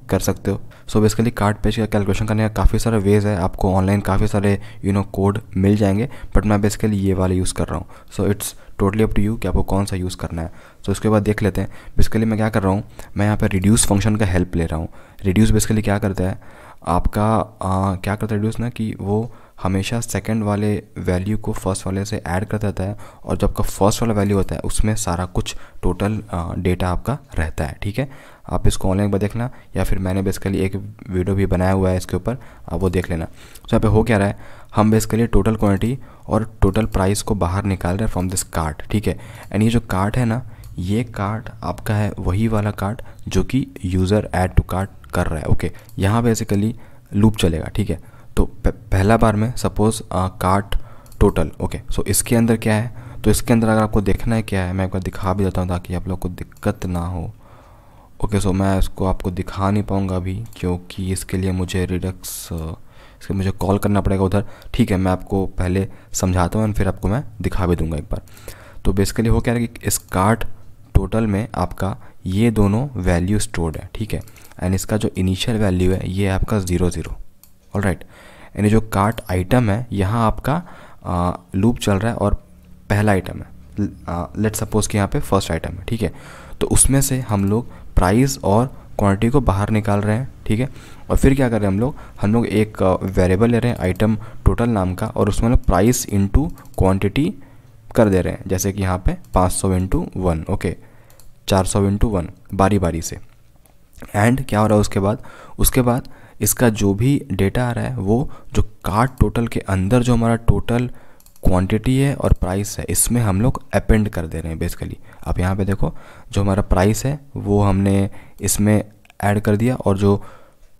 कर सकते हो सो बेसिकली कार्ड पेज का कैलकुलेशन करने का काफ़ी सारे वेज है आपको ऑनलाइन काफ़ी सारे यू नो कोड मिल जाएंगे बट मैं बेसिकली ये वाले यूज़ कर रहा हूँ so it's totally up to you कि आपको कौन सा यूज़ करना है सो so, उसके बाद देख लेते हैं बेसिकली मैं क्या कर रहा हूँ मैं यहाँ पर रिड्यूस फंक्शन का हेल्प ले रहा हूँ रिड्यूस बेसिकली क्या करता है आपका आ, क्या करता है रिड्यूस ना कि वो हमेशा सेकंड वाले वैल्यू को फर्स्ट वाले से ऐड कर देता है और जो आपका फर्स्ट वाला वैल्यू होता है उसमें सारा कुछ टोटल डेटा आपका रहता है ठीक है आप इसको ऑनलाइन पर देखना या फिर मैंने बेसिकली एक वीडियो भी बनाया हुआ है इसके ऊपर आप वो देख लेना तो यहाँ पे हो क्या रहा है हम बेसिकली टोटल क्वान्टिटी और टोटल प्राइस को बाहर निकाल रहे हैं फ्रॉम दिस कार्ड ठीक है एंड ये जो कार्ड है ना ये कार्ड आपका है वही वाला कार्ड जो कि यूज़र एड टू कार्ट कर रहा है ओके यहाँ बेसिकली लूप चलेगा ठीक है तो पहला बार में suppose cart total okay so इसके अंदर क्या है तो इसके अंदर अगर आपको देखना है क्या है मैं एक बार दिखा भी देता हूँ ताकि आप लोग को दिक्कत ना हो ओके सो मैं इसको आपको दिखा नहीं पाऊँगा अभी क्योंकि इसके लिए मुझे रिडक्स इसके मुझे कॉल करना पड़ेगा उधर ठीक है मैं आपको पहले समझाता हूँ फिर आपको मैं दिखा भी दूंगा एक बार तो बेसिकली हो क्या है कि इस कार्ड टोटल में आपका ये दोनों वैल्यू स्टोर्ड है ठीक है एंड इसका जो इनिशियल वैल्यू है ये आपका ज़ीरो ज़ीरो ऑल राइट यानी जो कार्ट आइटम है यहाँ आपका लूप चल रहा है और पहला आइटम है लेट सपोज कि यहाँ पे फर्स्ट आइटम है ठीक है तो उसमें से हम लोग प्राइस और क्वांटिटी को बाहर निकाल रहे हैं ठीक है और फिर क्या कर रहे हैं हम लोग हम लोग एक वेरिएबल ले रहे हैं आइटम टोटल नाम का और उसमें लोग प्राइस इंटू क्वान्टिटी कर दे रहे हैं जैसे कि यहाँ पे 500 सौ इंटू वन ओके चार सौ इंटू वन बारी बारी से एंड क्या हो रहा है उसके बाद उसके बाद इसका जो भी डेटा आ रहा है वो जो कार्ड टोटल के अंदर जो हमारा टोटल क्वांटिटी है और प्राइस है इसमें हम लोग अपेंड कर दे रहे हैं बेसिकली आप यहाँ पे देखो जो हमारा प्राइस है वो हमने इसमें ऐड कर दिया और जो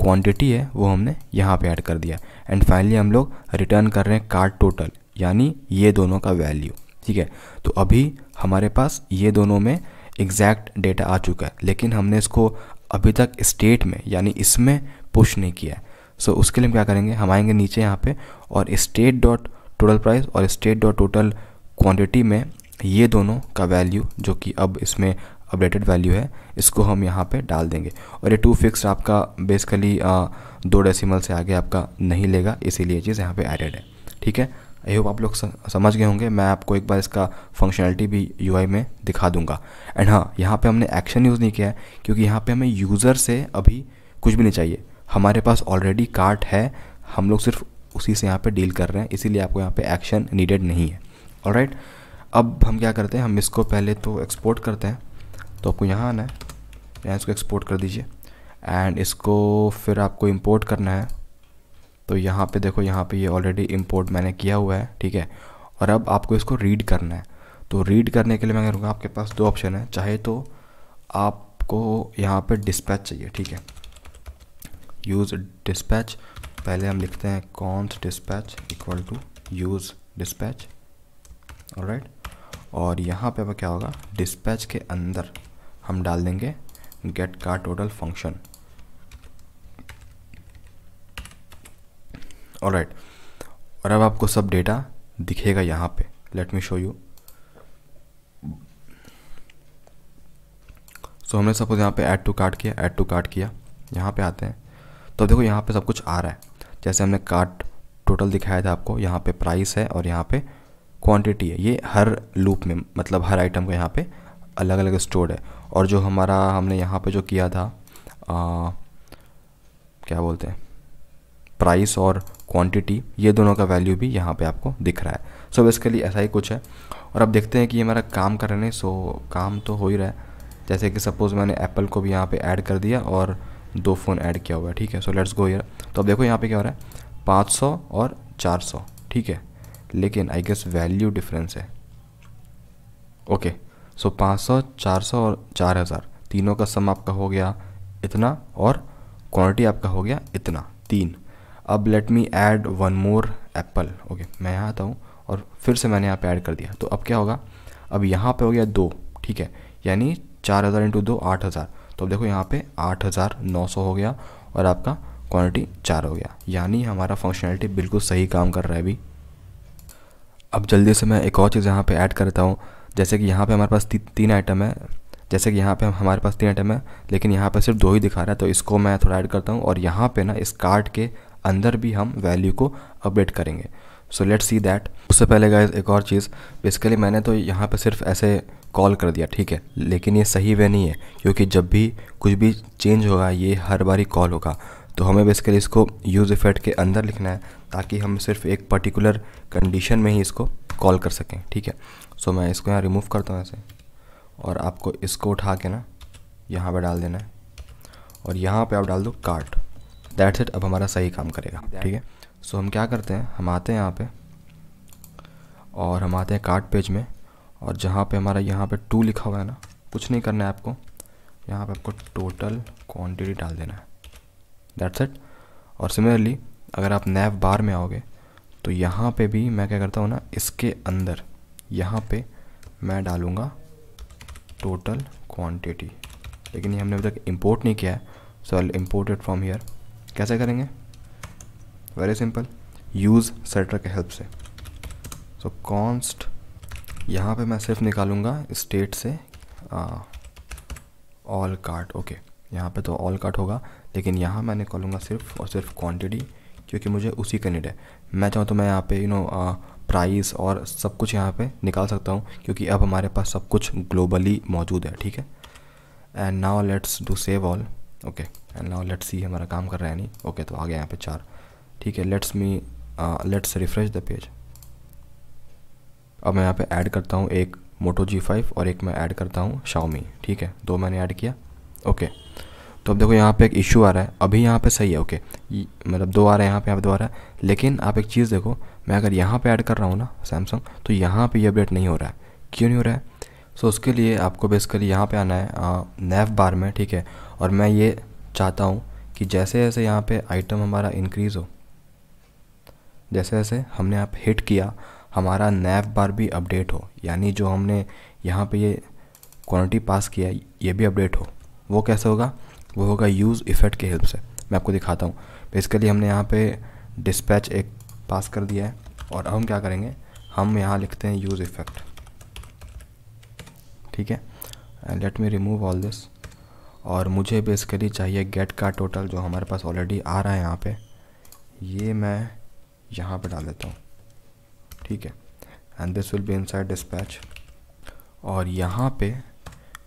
क्वांटिटी है वो हमने यहाँ पे ऐड कर दिया एंड फाइनली हम लोग रिटर्न कर रहे हैं कार्ड टोटल यानी ये दोनों का वैल्यू ठीक है तो अभी हमारे पास ये दोनों में एग्जैक्ट डेटा आ चुका है लेकिन हमने इसको अभी तक स्टेट में यानी इसमें पुश नहीं किया है सो so, उसके लिए हम क्या करेंगे हम आएंगे नीचे यहाँ पे और स्टेट डॉट टोटल प्राइस और स्टेट डॉट टोटल क्वान्टिटी में ये दोनों का वैल्यू जो कि अब इसमें अपडेटेड वैल्यू है इसको हम यहाँ पे डाल देंगे और ये टू फिक्स आपका बेसिकली दो डेसिमल से आगे आपका नहीं लेगा इसीलिए चीज़ यहाँ पे एडेड है ठीक है आई होप आप लोग समझ गए होंगे मैं आपको एक बार इसका फंक्शनलिटी भी यू में दिखा दूंगा एंड हाँ यहाँ पे हमने एक्शन यूज़ नहीं किया है क्योंकि यहाँ पे हमें यूज़र से अभी कुछ भी नहीं चाहिए हमारे पास ऑलरेडी कार्ट है हम लोग सिर्फ उसी से यहाँ पे डील कर रहे हैं इसीलिए आपको यहाँ पे एक्शन नीडेड नहीं है और राइट अब हम क्या करते हैं हम इसको पहले तो एक्सपोर्ट करते हैं तो आपको यहाँ आना है यहाँ इसको एक्सपोर्ट कर दीजिए एंड इसको फिर आपको इम्पोर्ट करना है तो यहाँ पे देखो यहाँ पे ये ऑलरेडी इम्पोर्ट मैंने किया हुआ है ठीक है और अब आपको इसको रीड करना है तो रीड करने के लिए मैं करूँगा आपके पास दो ऑप्शन है चाहे तो आपको यहाँ पे डिस्पैच चाहिए ठीक है यूज़ डिस्पैच पहले हम लिखते हैं const dispatch equal to use dispatch right और यहाँ पर क्या होगा डिस्पैच के अंदर हम डाल देंगे गेट का टोटल फंक्शन और राइट और अब आपको सब डेटा दिखेगा यहाँ पे let me show you so हमने कुछ यहाँ पे ऐड टू कार्ड किया ऐड टू कार्ड किया यहाँ पे आते हैं तो देखो यहाँ पे सब कुछ आ रहा है जैसे हमने कार्ड टोटल दिखाया था आपको यहाँ पे प्राइस है और यहाँ पे क्वांटिटी है ये हर लूप में मतलब हर आइटम को यहाँ पे अलग अलग स्टोर है और जो हमारा हमने यहाँ पे जो किया था आ, क्या बोलते हैं प्राइस और क्वांटिटी ये दोनों का वैल्यू भी यहाँ पे आपको दिख रहा है सो so बेसिकली ऐसा ही कुछ है और अब देखते हैं कि ये मेरा काम कर रहे हैं सो काम तो हो ही रहा है जैसे कि सपोज़ मैंने एप्पल को भी यहाँ पे ऐड कर दिया और दो फ़ोन ऐड किया हुआ है ठीक है सो लेट्स गो ईयर तो अब देखो यहाँ पे क्या हो रहा है पाँच और चार ठीक है लेकिन आई गेस वैल्यू डिफरेंस है ओके सो चार सौ और हज़ार तीनों का सम आपका हो गया इतना और क्वांटिटी आपका हो गया इतना तीन अब let me add one more Apple okay मैं यहाँ आता हूँ और फिर से मैंने यहाँ पे ऐड कर दिया तो अब क्या होगा अब यहाँ पे हो गया दो ठीक है यानी चार हज़ार इंटू दो आठ हज़ार तो अब देखो यहाँ पे आठ हज़ार नौ सौ हो गया और आपका क्वांटिटी चार हो गया यानी हमारा फंक्शनैलिटी बिल्कुल सही काम कर रहा है अभी अब जल्दी से मैं एक और चीज़ यहाँ पर ऐड करता हूँ जैसे कि यहाँ पर हमारे पास ती, तीन आइटम है जैसे कि यहाँ पे हमारे पास तीन आइटम है लेकिन यहाँ पे सिर्फ दो ही दिखा रहा है तो इसको मैं थोड़ा ऐड करता हूँ और यहाँ पे ना इस कार्ड के अंदर भी हम वैल्यू को अपडेट करेंगे सो लेट सी दैट उससे पहले गाइज एक और चीज़ बेसिकली मैंने तो यहाँ पर सिर्फ ऐसे कॉल कर दिया ठीक है लेकिन ये सही वे नहीं है क्योंकि जब भी कुछ भी चेंज होगा ये हर बारी कॉल होगा तो हमें बेसिकली इसको यूज़ इफेक्ट के अंदर लिखना है ताकि हम सिर्फ एक पर्टिकुलर कंडीशन में ही इसको कॉल कर सकें ठीक है सो so, मैं इसको यहाँ रिमूव करता हूँ ऐसे और आपको इसको उठा के ना यहाँ पर डाल देना है और यहाँ पे आप डाल दो कार्ट दैट्स इट अब हमारा सही काम करेगा ठीक है सो हम क्या करते हैं हम आते हैं यहाँ पे और हम आते हैं कार्ड पेज में और जहाँ पे हमारा यहाँ पे टू लिखा हुआ है ना कुछ नहीं करना है आपको यहाँ पे आपको टोटल क्वान्टिटी डाल देना है दैट्स इट और सिमिलरली अगर आप नैव बार में आओगे तो यहाँ पे भी मैं क्या करता हूँ ना इसके अंदर यहाँ पे मैं डालूँगा टोटल क्वांटिटी लेकिन ये हमने अभी तक इम्पोर्ट नहीं किया है so I imported from here कैसे करेंगे वेरी सिंपल यूज़ सेटर के हेल्प से सो कॉन्स्ट यहाँ पे मैं सिर्फ निकालूंगा स्टेट से ऑल कार्ट ओके यहाँ पे तो ऑल कार्ट होगा लेकिन यहाँ मैं निकालूंगा सिर्फ और सिर्फ क्वांटिटी क्योंकि मुझे उसी का नीड है मैं चाहूँ तो मैं यहाँ पे यू नो प्राइस और सब कुछ यहाँ पे निकाल सकता हूँ क्योंकि अब हमारे पास सब कुछ ग्लोबली मौजूद है ठीक है and now let's do save all okay and now let's see हमारा काम कर रहा है नहीं ओके तो आ गया यहाँ पे चार ठीक है let's me let's refresh the page अब मैं यहाँ पे ऐड करता हूँ एक मोटो जी फाइव और एक मैं ऐड करता हूँ शाओमी ठीक है दो मैंने ऐड किया ओके तो अब देखो यहाँ पे एक इशू आ रहा है अभी यहाँ पे सही है ओके मतलब दो आ रहा है यहाँ पे यहाँ पे दो आ रहा है लेकिन आप एक चीज़ देखो मैं अगर यहाँ पे ऐड कर रहा हूँ ना सैमसंग तो यहाँ पे ये अपडेट नहीं हो रहा है क्यों नहीं हो रहा है सो उसके लिए आपको बेसिकली यहाँ पे आना है नैफ uh, बार में ठीक है और मैं ये चाहता हूँ कि जैसे जैसे यहाँ पे आइटम हमारा इंक्रीज़ हो जैसे जैसे हमने यहाँ हिट किया हमारा नैव बार भी अपडेट हो यानी जो हमने यहाँ पे ये क्वांटिटी पास किया ये भी अपडेट हो वो कैसे होगा वो होगा यूज़ इफ़ेक्ट के हेल्प से मैं आपको दिखाता हूँ बेसिकली हमने यहाँ पे डिस्पैच एक पास कर दिया है और हम क्या करेंगे हम यहाँ लिखते हैं यूज़ इफ़ेक्ट ठीक है and let me remove all this और मुझे बेसिकली चाहिए गेट का टोटल जो हमारे पास ऑलरेडी आ रहा है यहाँ पे ये मैं यहाँ पे डाल देता हूँ ठीक है and this will be inside dispatch और यहाँ पे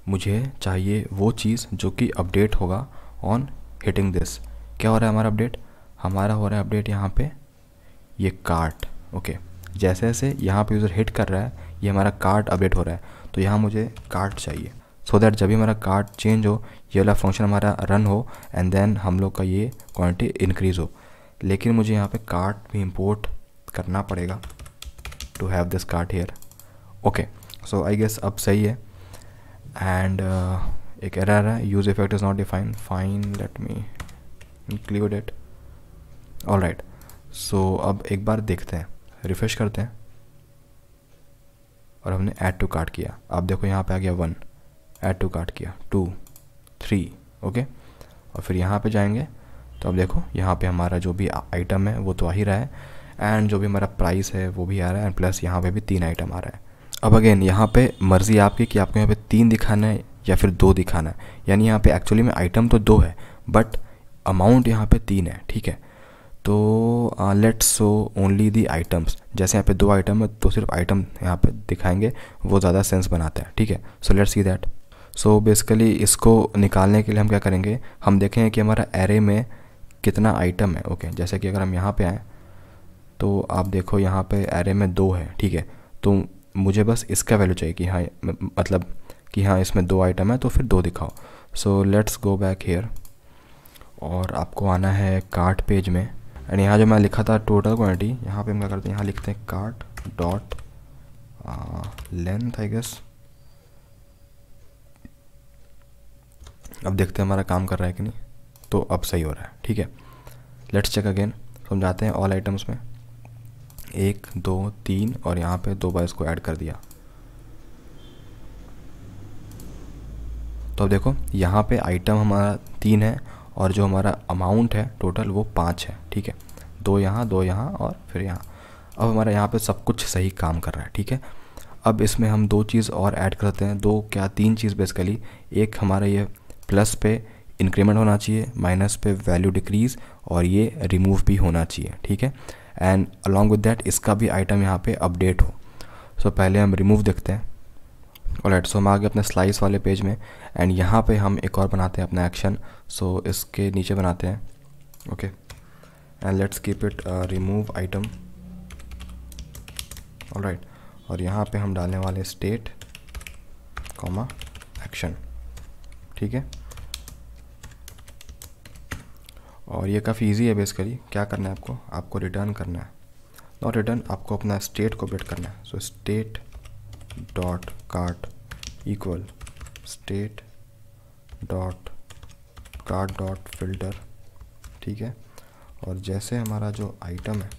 मुझे चाहिए वो चीज़ जो कि अपडेट होगा ऑन हिटिंग दिस क्या हो रहा है हमारा अपडेट हमारा हो रहा है अपडेट यहाँ पे ये कार्ट ओके जैसे जैसे यहाँ पे यूज़र हिट कर रहा है ये हमारा कार्ट अपडेट हो रहा है तो यहाँ मुझे कार्ट चाहिए सो so दैट जब भी हमारा कार्ट चेंज हो ये वाला फंक्शन हमारा रन हो एंड देन हम लोग का ये क्वान्टिटी इंक्रीज़ हो लेकिन मुझे यहाँ पे कार्ट भी इम्पोर्ट करना पड़ेगा to have this cart here okay so I guess अब सही है एंड uh, एक एरर है use effect is not define fine let me include it all right so अब एक बार देखते हैं रिफ्रेश करते हैं और हमने ऐड टू कार्ट किया अब देखो यहाँ पे आ गया वन ऐड टू कार्ट किया टू थ्री ओके और फिर यहाँ पे जाएंगे तो अब देखो यहाँ पे हमारा जो भी आइटम है वो तो आ ही रहा है एंड जो भी हमारा प्राइस है वो भी आ रहा है एंड प्लस यहाँ पे भी तीन आइटम आ रहा है अब अगेन यहाँ पे मर्ज़ी आपकी कि आपको यहाँ पे तीन दिखाना है या फिर दो दिखाना है यानी यहाँ पे एक्चुअली में आइटम तो दो है बट अमाउंट यहाँ पे तीन है ठीक है तो let's so only the items जैसे यहाँ पे दो आइटम है तो सिर्फ आइटम यहाँ पे दिखाएंगे वो ज़्यादा सेंस बनाता है ठीक है so let's see that so so basically इसको निकालने के लिए हम क्या करेंगे हम देखेंगे कि हमारा एरे में कितना आइटम है ओके okay, जैसे कि अगर हम यहाँ पे आएँ तो आप देखो यहाँ पे एरे में दो है ठीक है तो मुझे बस इसका वैल्यू चाहिए कि हाँ मतलब कि हाँ इसमें दो आइटम है तो फिर दो दिखाओ so let's go back here और आपको आना है कार्ट पेज में एंड यहाँ जो मैं लिखा था टोटल क्वान्टिटी यहाँ पे हम क्या करते हैं यहाँ लिखते हैं cart dot length I guess अब देखते हैं हमारा काम कर रहा है कि नहीं तो अब सही हो रहा है ठीक है लेट्स चेक अगेन समझाते हैं ऑल आइटम्स में एक दो तीन और यहाँ पे दो बार इसको ऐड कर दिया तो अब देखो यहाँ पे आइटम हमारा तीन है और जो हमारा अमाउंट है टोटल वो पाँच है ठीक है दो यहाँ दो यहाँ और फिर यहाँ अब हमारा यहाँ पे सब कुछ सही काम कर रहा है ठीक है अब इसमें हम दो चीज़ और ऐड करते हैं दो क्या तीन चीज़ बेसिकली एक हमारा ये प्लस पे इंक्रीमेंट होना चाहिए माइनस पे वैल्यू डिक्रीज और ये रिमूव भी होना चाहिए ठीक है एंड अलॉन्ग विद डैट इसका भी आइटम यहाँ पे अपडेट हो सो so, पहले हम रिमूव देखते हैं और एट सो हम आ गए अपने स्लाइस वाले पेज में एंड यहाँ पे हम एक और बनाते हैं अपना एक्शन सो so, इसके नीचे बनाते हैं okay and let's keep it remove item और राइट और यहाँ पे हम डालने वाले स्टेट कॉमा एक्शन ठीक है और ये काफ़ी इजी है बेसिकली क्या करना है आपको आपको रिटर्न करना है नॉट रिटर्न आपको अपना स्टेट को बेट करना है so state dot card equal state dot card dot filter ठीक है और जैसे हमारा जो आइटम है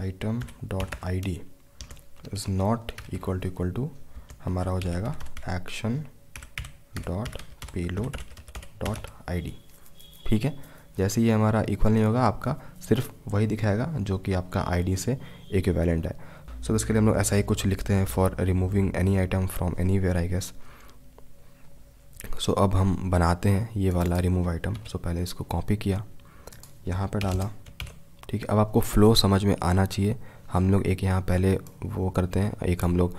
item dot I D is not equal to equal to हमारा हो जाएगा action dot payload dot ID ठीक है जैसे ही हमारा इक्वल नहीं होगा आपका सिर्फ वही दिखाएगा जो कि आपका आईडी से एक वैलेंट है सो so, इसके लिए हम लोग ऐसा ही कुछ लिखते हैं for removing any item from anywhere I guess so अब हम बनाते हैं ये वाला रिमूव आइटम सो पहले इसको कॉपी किया यहाँ पर डाला ठीक है अब आपको फ़्लो समझ में आना चाहिए हम लोग एक यहाँ पहले वो करते हैं एक हम लोग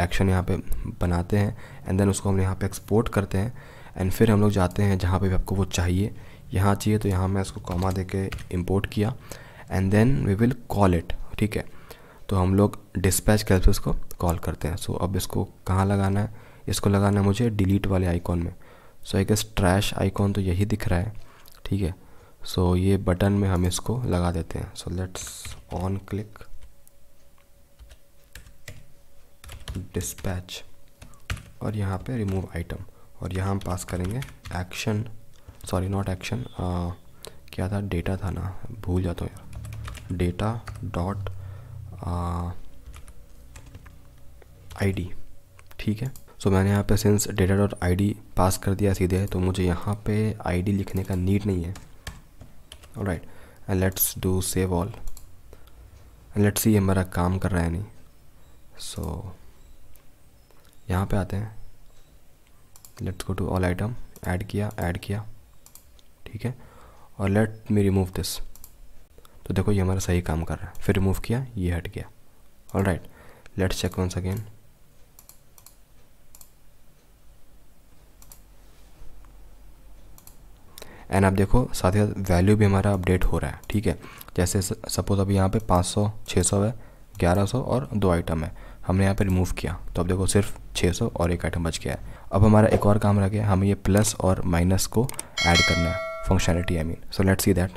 एक्शन यहाँ पे बनाते हैं एंड देन उसको हम यहाँ पे एक्सपोर्ट करते हैं एंड फिर हम लोग जाते हैं जहाँ पे भी आपको वो चाहिए यहाँ चाहिए तो यहाँ मैं इसको कॉमा दे के इम्पोर्ट किया and then we will call it ठीक है तो हम लोग डिस्पैच करके उसको कॉल करते हैं सो so, अब इसको कहाँ लगाना है इसको लगाना है मुझे डिलीट वाले आइकॉन में so I guess trash icon तो यही दिख रहा है ठीक है सो so, ये बटन में हम इसको लगा देते हैं so let's on click dispatch और यहाँ पे रिमूव आइटम और यहाँ हम पास करेंगे एक्शन सॉरी नॉट एक्शन क्या था डेटा था ना भूल जाता हूँ यार डेटा डॉट आईडी ठीक है सो so, मैंने यहाँ पे सिंस डेटा डॉट आई पास कर दिया सीधे तो मुझे यहाँ पे आई लिखने का नीड नहीं है right and let's do save all and let's see ये मेरा काम कर रहा है नहीं सो so, यहाँ पे आते हैं let's go to all item add किया ऐड किया ठीक है और लेट मी रिमूव दिस तो देखो ये हमारा सही काम कर रहा है फिर रिमूव किया ये हट गया all right let's check once again and आप देखो साथ ही साथ वैल्यू भी हमारा अपडेट हो रहा है ठीक है जैसे सपोज अभी यहाँ पे 500 600 है 1100 और दो आइटम है हमने यहाँ पे रिमूव किया तो अब देखो सिर्फ 600 और एक आइटम बच गया है अब हमारा एक और काम रह गया हमें ये प्लस और माइनस को ऐड करना है functionality I mean so let's see that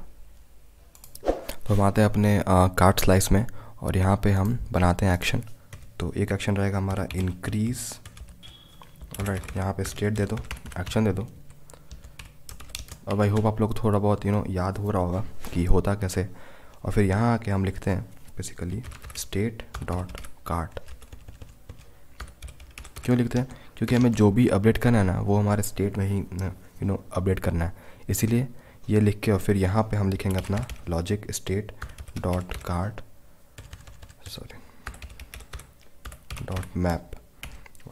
तो हम आते हैं अपने कार्ड स्लाइस में और यहाँ पे हम बनाते हैं एक्शन तो एक एक्शन रहेगा हमारा इंक्रीज राइट यहाँ पे स्टेट दे दो एक्शन दे दो अब आई होप आप लोग थोड़ा बहुत यू नो याद हो रहा होगा कि होता कैसे और फिर यहाँ आके हम लिखते हैं बेसिकली स्टेट डॉट कार्ट क्यों लिखते हैं क्योंकि हमें जो भी अपडेट करना है ना वो हमारे स्टेट में ही यू नो अपडेट करना है इसीलिए ये लिख के और फिर यहाँ पे हम लिखेंगे अपना logic state dot card sorry dot map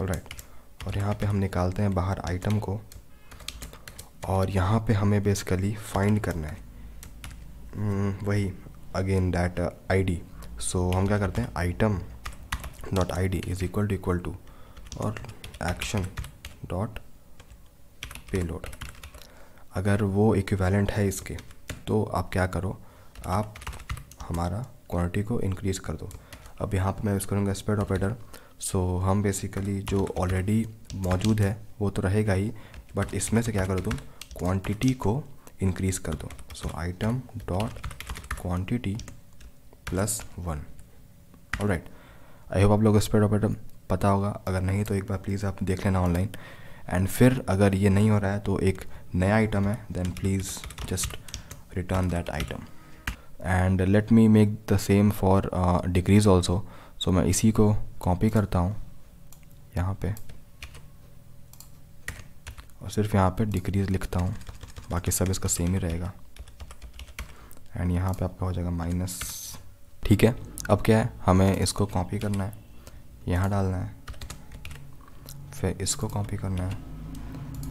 all right और यहाँ पे हम निकालते हैं बाहर आइटम को और यहाँ पे हमें बेसिकली फाइंड करना है हम्म, वही अगेन डैट डी सो हम क्या करते हैं item dot I D is equal to equal to और एक्शन डॉट पेलोड अगर वो इक्विवेलेंट है इसके तो आप क्या करो आप हमारा क्वांटिटी को इंक्रीज़ कर दो अब यहाँ पे मैं यूज़ करूँगा स्पेड ऑपरेटर सो हम बेसिकली जो ऑलरेडी मौजूद है वो तो रहेगा ही बट इसमें से क्या करो तुम क्वांटिटी को इंक्रीज़ कर दो so item dot quantity plus one right I hope आप लोग स्पेड ऑपरेटर पता होगा अगर नहीं तो एक बार प्लीज़ आप देख लेना ऑनलाइन एंड फिर अगर ये नहीं हो रहा है तो एक नया आइटम है then please just return that item and let me make the same for decrease also so मैं इसी को कॉपी करता हूँ यहाँ पे और सिर्फ यहाँ पे डिग्रीज लिखता हूँ बाकी सब इसका सेम ही रहेगा एंड यहाँ पे आपका हो जाएगा माइनस ठीक है अब क्या है हमें इसको कॉपी करना है यहाँ डालना है फिर इसको कॉपी करना है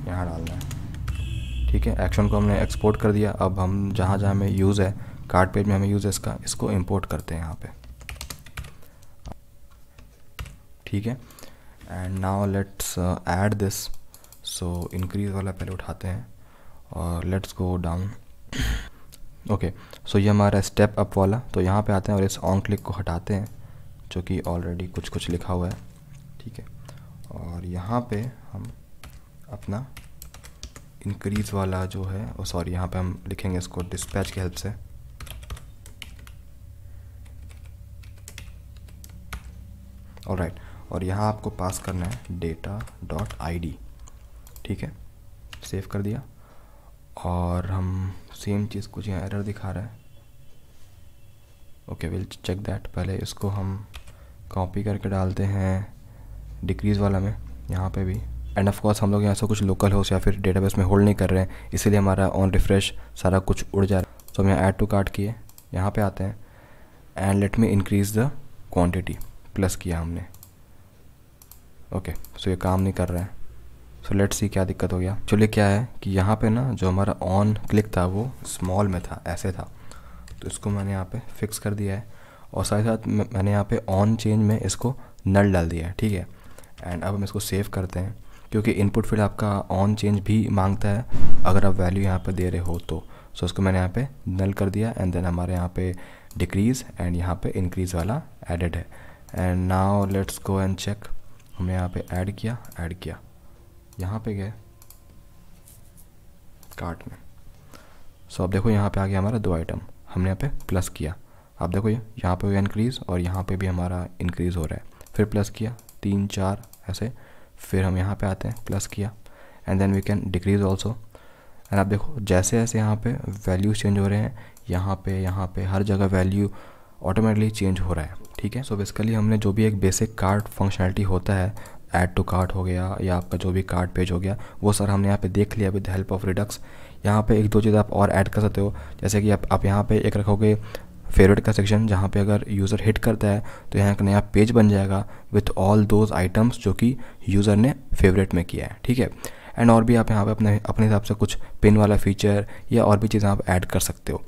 यहाँ डालना है ठीक है एक्शन को हमने एक्सपोर्ट कर दिया अब हम जहाँ जहाँ हमें यूज़ है कार्ड पेज में हमें यूज़ है इसका इसको इम्पोर्ट करते हैं यहाँ पे ठीक है and now let's add this so increase वाला पहले उठाते हैं और let's go down okay so ये हमारा स्टेप अप वाला तो यहाँ पे आते हैं और इस ऑन क्लिक को हटाते हैं जो कि ऑलरेडी कुछ कुछ लिखा हुआ है ठीक है और यहाँ पे हम अपना इंक्रीज़ वाला जो है और सॉरी यहाँ पे हम लिखेंगे इसको डिस्पैच की हेल्प से और राइट और यहाँ आपको पास करना है डेटा डॉट आई ठीक है सेव कर दिया और हम सेम चीज़ कुछ यहाँ एरर दिखा रहा है ओके विल चेक दैट पहले इसको हम कॉपी करके डालते हैं डिक्रीज़ वाला में यहाँ पे भी एंड ऑफ कोर्स हम लोग यहाँ से कुछ लोकल होस्ट या फिर डेटाबेस में होल्ड नहीं कर रहे हैं इसीलिए हमारा ऑन रिफ्रेश सारा कुछ उड़ जा रहा है सो हम यहाँ ऐड टू कार्ट किए यहाँ पे आते हैं and let me increase the quantity plus किया हमने ओके सो ये काम नहीं कर रहा है सो लेट्स सी क्या दिक्कत हो गया चलिए क्या है कि यहाँ पर ना जो हमारा ऑन क्लिक था वो स्मॉल में था ऐसे था तो इसको मैंने यहाँ पर फिक्स कर दिया है और साथ ही साथ मैंने यहाँ पे ऑन चेंज में इसको नल डाल दिया है ठीक है एंड अब हम इसको सेव करते हैं क्योंकि इनपुट फील्ड आपका ऑन चेंज भी मांगता है अगर आप वैल्यू यहाँ पर दे रहे हो तो सो इसको मैंने यहाँ पर नल कर दिया एंड देन हमारे यहाँ पर डिक्रीज़ एंड यहाँ पर इंक्रीज़ वाला एडिड है and now let's go and check हमने यहाँ पे ऐड किया ऐड किया यहाँ पे गए कार्ट में सो so, अब देखो यहाँ पे आ गया हमारा दो आइटम हमने यहाँ पे प्लस किया आप देखो ये यहाँ पे इंक्रीज़ और यहाँ पे भी हमारा इंक्रीज़ हो रहा है फिर प्लस किया तीन चार ऐसे फिर हम यहाँ पे आते हैं प्लस किया and then we can decrease also and आप देखो जैसे जैसे यहाँ पे वैल्यूज चेंज हो रहे हैं यहाँ पे यहाँ पे हर जगह वैल्यू ऑटोमेटिकली चेंज हो रहा है ठीक है सो so बेसिकली हमने जो भी एक बेसिक कार्ड फंक्शनैलिटी होता है एड टू कार्ड हो गया या आपका जो भी कार्ड पेज हो गया वो सर हमने यहाँ पे देख लिया विद हेल्प ऑफ रिडक्स यहाँ पे एक दो चीज़ आप और ऐड कर सकते हो जैसे कि आप आप यहाँ पे एक रखोगे फेवरेट का सेक्शन जहाँ पे अगर यूज़र हिट करता है तो यहाँ एक नया पेज बन जाएगा विथ ऑल दोज आइटम्स जो कि यूज़र ने फेवरेट में किया है ठीक है एंड और भी आप यहाँ पे अपने अपने हिसाब से कुछ पिन वाला फीचर या और भी चीज़ें आप ऐड कर सकते हो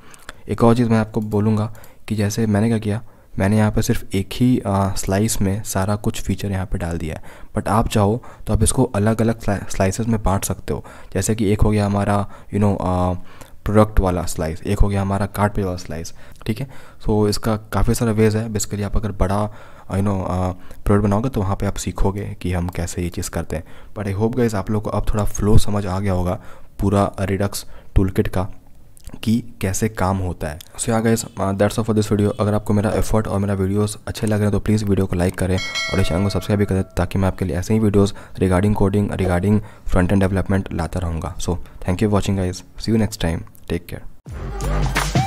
एक और चीज़ मैं आपको बोलूँगा कि जैसे मैंने क्या किया मैंने यहाँ पर सिर्फ एक ही स्लाइस में सारा कुछ फीचर यहाँ पर डाल दिया है बट आप चाहो तो आप इसको अलग अलग स्लाइसेस में बांट सकते हो जैसे कि एक हो गया हमारा you you know know, product वाला स्लाइस एक हो गया हमारा कार्ड पे वाला स्लाइस ठीक है सो इसका काफ़ी सारा वेज है बेसिकली आप अगर बड़ा यू नो प्रोडक्ट बनाओगे तो वहाँ पे आप सीखोगे कि हम कैसे ये चीज़ करते हैं बट आई होप गाइज आप लोग को अब थोड़ा फ्लो समझ आ गया होगा पूरा रिडक्स टूल किट का कि कैसे काम होता है सो या guys that's off for this video अगर आपको मेरा एफर्ट और मेरा वीडियोस अच्छे लग रहे हैं तो प्लीज़ वीडियो को लाइक करें और इस चैनल को सब्सक्राइब भी करें ताकि मैं आपके लिए ऐसे ही videos regarding coding regarding front end development लाता रहूँगा so thank you watching guys see you next time take care